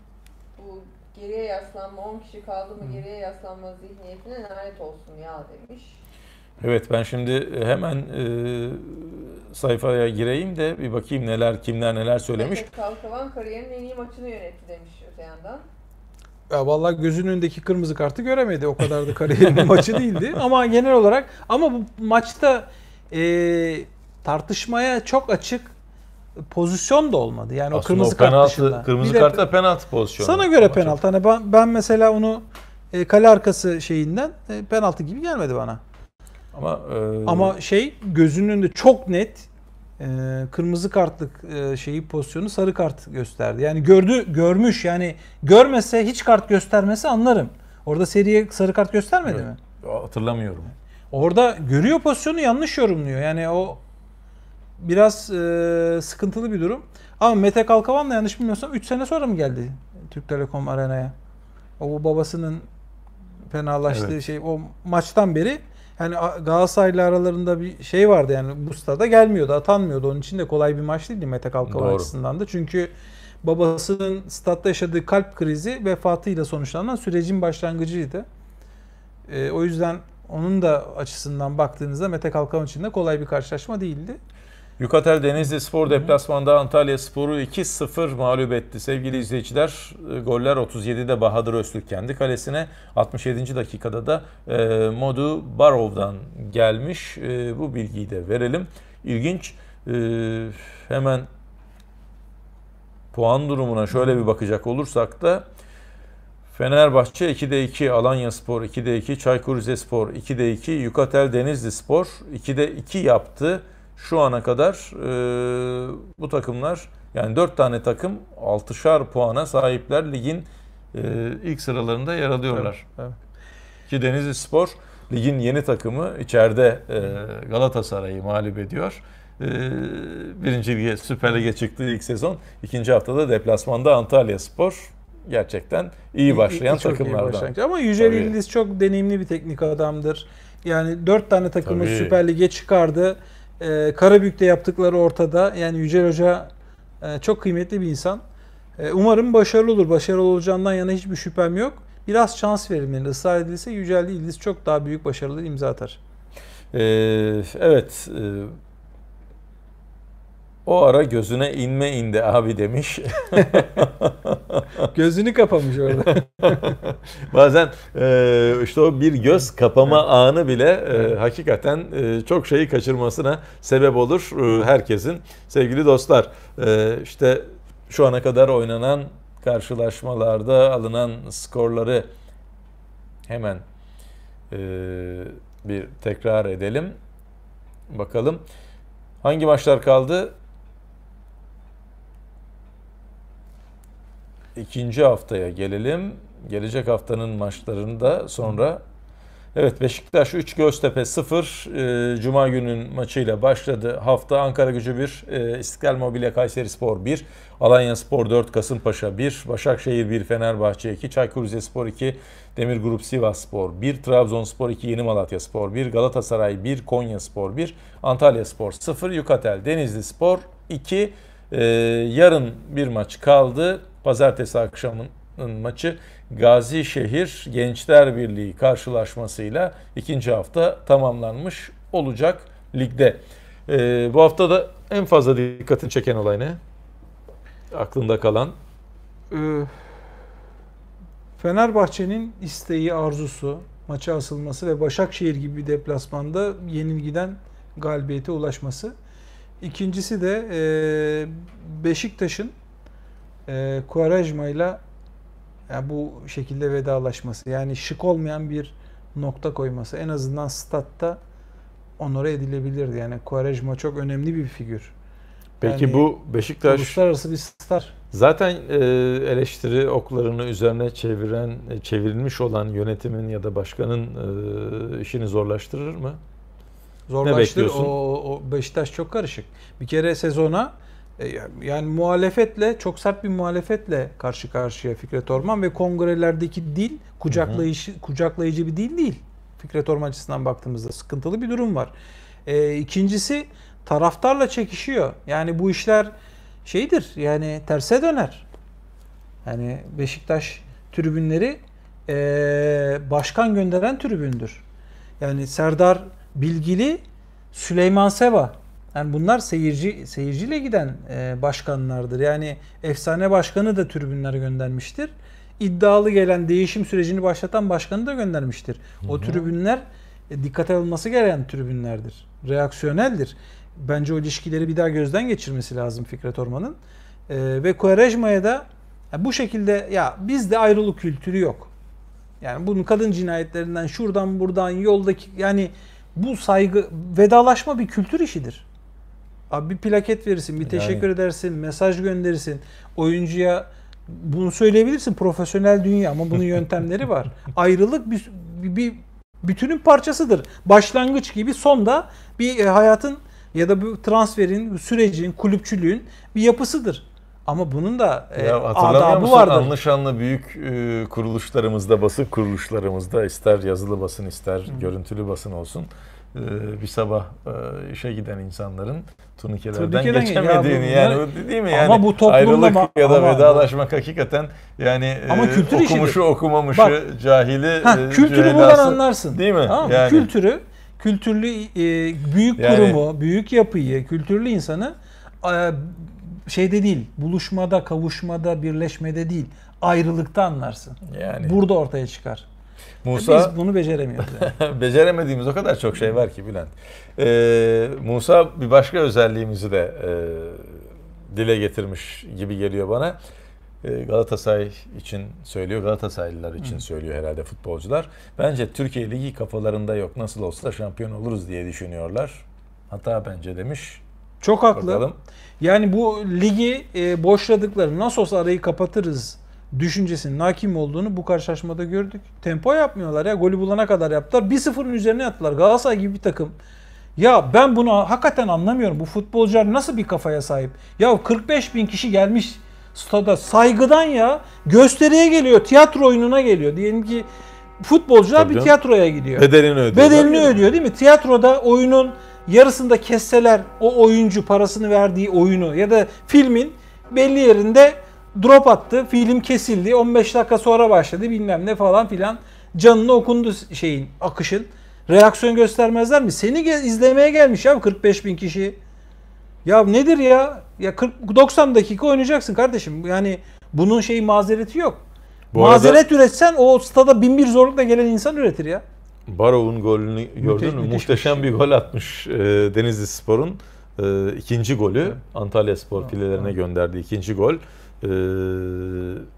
Speaker 2: bu geriye yaslanma 10 kişi kaldı mı geriye yaslanma zihniyetine lanet olsun ya demiş. Evet ben şimdi e, hemen e, sayfaya gireyim de bir bakayım neler kimler neler söylemiş. Mehmet Kalkavan kariyerin en iyi maçını yönetti demiş öte yandan. Ya vallahi gözünün önündeki kırmızı kartı göremedi. O kadar da kariyerin maçı değildi. Ama genel
Speaker 1: olarak ama bu maçta e, tartışmaya çok açık pozisyon da olmadı. Yani Aslında o kırmızı o penaltı, kart dışında. Kırmızı bir kart
Speaker 2: da penaltı pozisyonu. Sana göre Ama
Speaker 1: penaltı. Hani ben, ben mesela onu e, kale arkası şeyinden e, penaltı gibi gelmedi bana.
Speaker 2: Ama e... ama
Speaker 1: şey gözünün önünde çok net e, kırmızı kartlık e, şeyi pozisyonu sarı kart gösterdi. Yani gördü görmüş yani görmese hiç kart göstermesi anlarım. Orada seriye sarı kart göstermedi evet.
Speaker 2: mi? Hatırlamıyorum.
Speaker 1: Orada görüyor pozisyonu yanlış yorumluyor. Yani o biraz e, sıkıntılı bir durum. Ama Mete Kalkavan yanlış bilmiyorsam 3 sene sonra mı geldi Türk Telekom Arena'ya? O babasının fenalaştığı evet. şey o maçtan beri yani Galatasaray'la aralarında bir şey vardı yani bu stada gelmiyordu, atanmıyordu. Onun için de kolay bir maç değildi Mete Kalkavan Doğru. açısından da. Çünkü babasının statta yaşadığı kalp krizi vefatıyla sonuçlanan sürecin başlangıcıydı. E, o yüzden onun da açısından baktığınızda Mete Kalkan için de kolay bir karşılaşma değildi.
Speaker 2: Yukatel Denizli Spor deplasmanda Antalya Spor'u 2-0 mağlup etti. Sevgili izleyiciler e, goller 37'de Bahadır Öztürk kendi kalesine 67. dakikada da e, Modu Barov'dan gelmiş. E, bu bilgiyi de verelim. İlginç e, hemen puan durumuna şöyle bir bakacak olursak da Fenerbahçe 2'de 2, Alanya Spor 2'de 2, Çaykur Rizespor 2'de 2, Yukatel Denizli Spor 2'de 2 yaptı şu ana kadar e, bu takımlar yani 4 tane takım 6'şar puana sahipler ligin e, ilk sıralarında yer alıyorlar. Evet, evet. Ki Denizli Spor ligin yeni takımı içeride e, Galatasaray'ı mağlup ediyor. E, birinci lige, Süper Lig'e çıktığı ilk sezon. ikinci haftada deplasmanda Antalya Spor gerçekten iyi başlayan çok takımlardan. Iyi Ama Yücel
Speaker 1: Tabii. çok deneyimli bir teknik adamdır. Yani dört tane takımı Tabii. Süper Lig'e çıkardı. E, Karabük'te yaptıkları ortada. Yani Yücel Hoca e, çok kıymetli bir insan. E, umarım başarılı olur. Başarılı olacağından yana hiçbir şüphem yok. Biraz şans verilmeli. Israr edilse Yücel İldis çok daha büyük başarılı imza atar.
Speaker 2: Ee, evet. E o ara gözüne inme indi abi demiş. Gözünü kapamış orada. Bazen e, işte o bir göz kapama evet. anı bile e, hakikaten e, çok şeyi kaçırmasına sebep olur e, herkesin. Sevgili dostlar işte şu ana kadar oynanan karşılaşmalarda alınan skorları hemen bir tekrar edelim. Bakalım hangi maçlar kaldı? ikinci haftaya gelelim. Gelecek haftanın maçlarında sonra Evet Beşiktaş 3 Göztepe 0 e, ee, Cuma günün maçıyla başladı. Hafta Ankara gücü 1, e, İstiklal Mobilya Kayseri Spor 1, Alanya Spor 4, Kasımpaşa 1, Başakşehir 1, Fenerbahçe 2, Çaykur Rizespor 2, Demir Grup Sivas Spor 1, Trabzonspor 2, Yeni Malatya Spor 1, Galatasaray 1, Konya Spor 1, Antalya Spor 0, Yukatel Denizli Spor 2. E, ee, yarın bir maç kaldı. Pazartesi akşamının maçı Gazi Şehir Gençler Birliği karşılaşmasıyla ikinci hafta tamamlanmış olacak ligde. Ee, bu hafta da en fazla dikkatini çeken olay ne? Aklında kalan. Ee,
Speaker 1: Fenerbahçe'nin isteği, arzusu, maça asılması ve Başakşehir gibi bir deplasmanda yenilgiden galibiyete ulaşması. İkincisi de ee, Beşiktaş'ın e, Quaresma ile yani bu şekilde vedalaşması yani şık olmayan bir nokta koyması en azından statta onore edilebilirdi. Yani Quaresma çok önemli bir figür. Peki yani, bu Beşiktaş
Speaker 2: uluslararası bir star. Zaten e, eleştiri oklarını üzerine çeviren e, çevrilmiş olan yönetimin ya da başkanın e, işini zorlaştırır mı? Zorlaştır. Ne bekliyorsun? O,
Speaker 1: o Beşiktaş çok karışık. Bir kere sezona e, yani muhalefetle çok sert bir muhalefetle karşı karşıya Fikret Orman ve kongrelerdeki dil kucaklayıcı kucaklayıcı bir dil değil. Fikret Orman açısından baktığımızda sıkıntılı bir durum var. E, ikincisi taraftarla çekişiyor. Yani bu işler şeydir yani terse döner. Yani Beşiktaş tribünleri e, başkan gönderen tribündür. Yani Serdar Bilgili, Süleyman Seba yani bunlar seyirci seyirciyle giden e, başkanlardır. Yani efsane başkanı da tribünlere göndermiştir. İddialı gelen değişim sürecini başlatan başkanı da göndermiştir. Hı-hı. O tribünler e, dikkate alınması gereken tribünlerdir. Reaksiyoneldir. Bence o ilişkileri bir daha gözden geçirmesi lazım Fikret Orman'ın. E, ve Kuarejma'ya da ya bu şekilde ya bizde ayrılık kültürü yok. Yani bunun kadın cinayetlerinden şuradan buradan yoldaki yani bu saygı vedalaşma bir kültür işidir. Abi bir plaket verirsin, bir teşekkür yani. edersin, mesaj gönderirsin. Oyuncuya bunu söyleyebilirsin. Profesyonel dünya ama bunun yöntemleri var. Ayrılık bir, bir, bir bütünün parçasıdır. Başlangıç gibi son da bir e, hayatın ya da bu transferin, sürecin, kulüpçülüğün bir yapısıdır. Ama bunun da e, ya, e, adabı vardır.
Speaker 2: Anlaşanlı büyük e, kuruluşlarımızda, basın kuruluşlarımızda ister yazılı basın ister Hı. görüntülü basın olsun ee, bir sabah e, işe giden insanların turnikelerden Turnikeden geçemediğini ya, yani değil mi yani ama bu ayrılık ama, ya da vedalaşmak ama, hakikaten yani e, ama kültür okumuşu işidir. okumamışı Bak, cahili ha, e, kültürü cühelası, buradan anlarsın değil mi tamam, yani,
Speaker 1: kültürü kültürlü büyük yani, kurumu büyük yapıyı kültürlü insanı şeyde değil buluşmada kavuşmada birleşmede değil ayrılıkta anlarsın yani burada ortaya çıkar Musa Biz bunu beceremiyoruz.
Speaker 2: Yani. beceremediğimiz o kadar çok şey var ki Bülent. Ee, Musa bir başka özelliğimizi de e, dile getirmiş gibi geliyor bana. Ee, Galatasaray için söylüyor, Galatasaraylılar için Hı. söylüyor herhalde futbolcular. Bence Türkiye Ligi kafalarında yok. Nasıl olsa şampiyon oluruz diye düşünüyorlar. Hata bence demiş.
Speaker 1: Çok haklı. Bakalım. Yani bu ligi e, boşladıkları nasıl olsa arayı kapatırız düşüncesinin hakim olduğunu bu karşılaşmada gördük. Tempo yapmıyorlar ya. Golü bulana kadar yaptılar. 1-0'ın üzerine yattılar. Galatasaray gibi bir takım. Ya ben bunu hakikaten anlamıyorum. Bu futbolcular nasıl bir kafaya sahip? Ya 45 bin kişi gelmiş stada saygıdan ya gösteriye geliyor, tiyatro oyununa geliyor. Diyelim ki futbolcular Tabii bir canım. tiyatroya gidiyor. Bedelini
Speaker 2: ödüyor. Bedelini
Speaker 1: ödüyor değil mi? Tiyatroda oyunun yarısında kesseler o oyuncu parasını verdiği oyunu ya da filmin belli yerinde drop attı. Film kesildi. 15 dakika sonra başladı bilmem ne falan filan. Canını okundu şeyin akışın. Reaksiyon göstermezler mi? Seni izlemeye gelmiş ya 45 bin kişi. Ya nedir ya? Ya 40, 90 dakika oynayacaksın kardeşim. Yani bunun şeyi mazereti yok.
Speaker 2: Bu Mazeret arada,
Speaker 1: üretsen o stada bin bir zorlukla gelen insan üretir ya.
Speaker 2: Barov'un golünü gördün müthiş, mü? Muhteşem şey. bir gol atmış e, Denizli Spor'un e, ikinci golü. Evet. Antalya Spor filelerine evet. gönderdiği ikinci gol. Ee,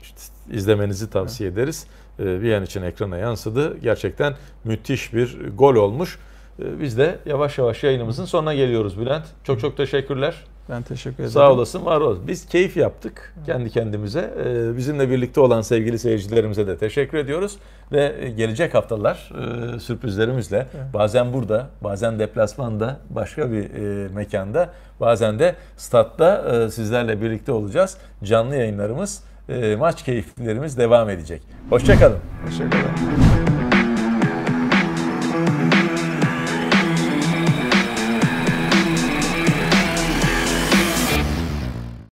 Speaker 2: işte izlemenizi tavsiye ederiz. Bir ee, Viyan için ekrana yansıdı. Gerçekten müthiş bir gol olmuş. Ee, biz de yavaş yavaş yayınımızın sonuna geliyoruz Bülent. Çok çok teşekkürler. Ben teşekkür ederim. Sağ olasın, var olasın. Biz keyif yaptık kendi kendimize. Ee, bizimle birlikte olan sevgili seyircilerimize de teşekkür ediyoruz. Ve gelecek haftalar e, sürprizlerimizle bazen burada, bazen deplasmanda, başka bir e, mekanda, bazen de statta e, sizlerle birlikte olacağız. Canlı yayınlarımız, maç keyiflerimiz devam edecek. Hoşçakalın. Teşekkürler.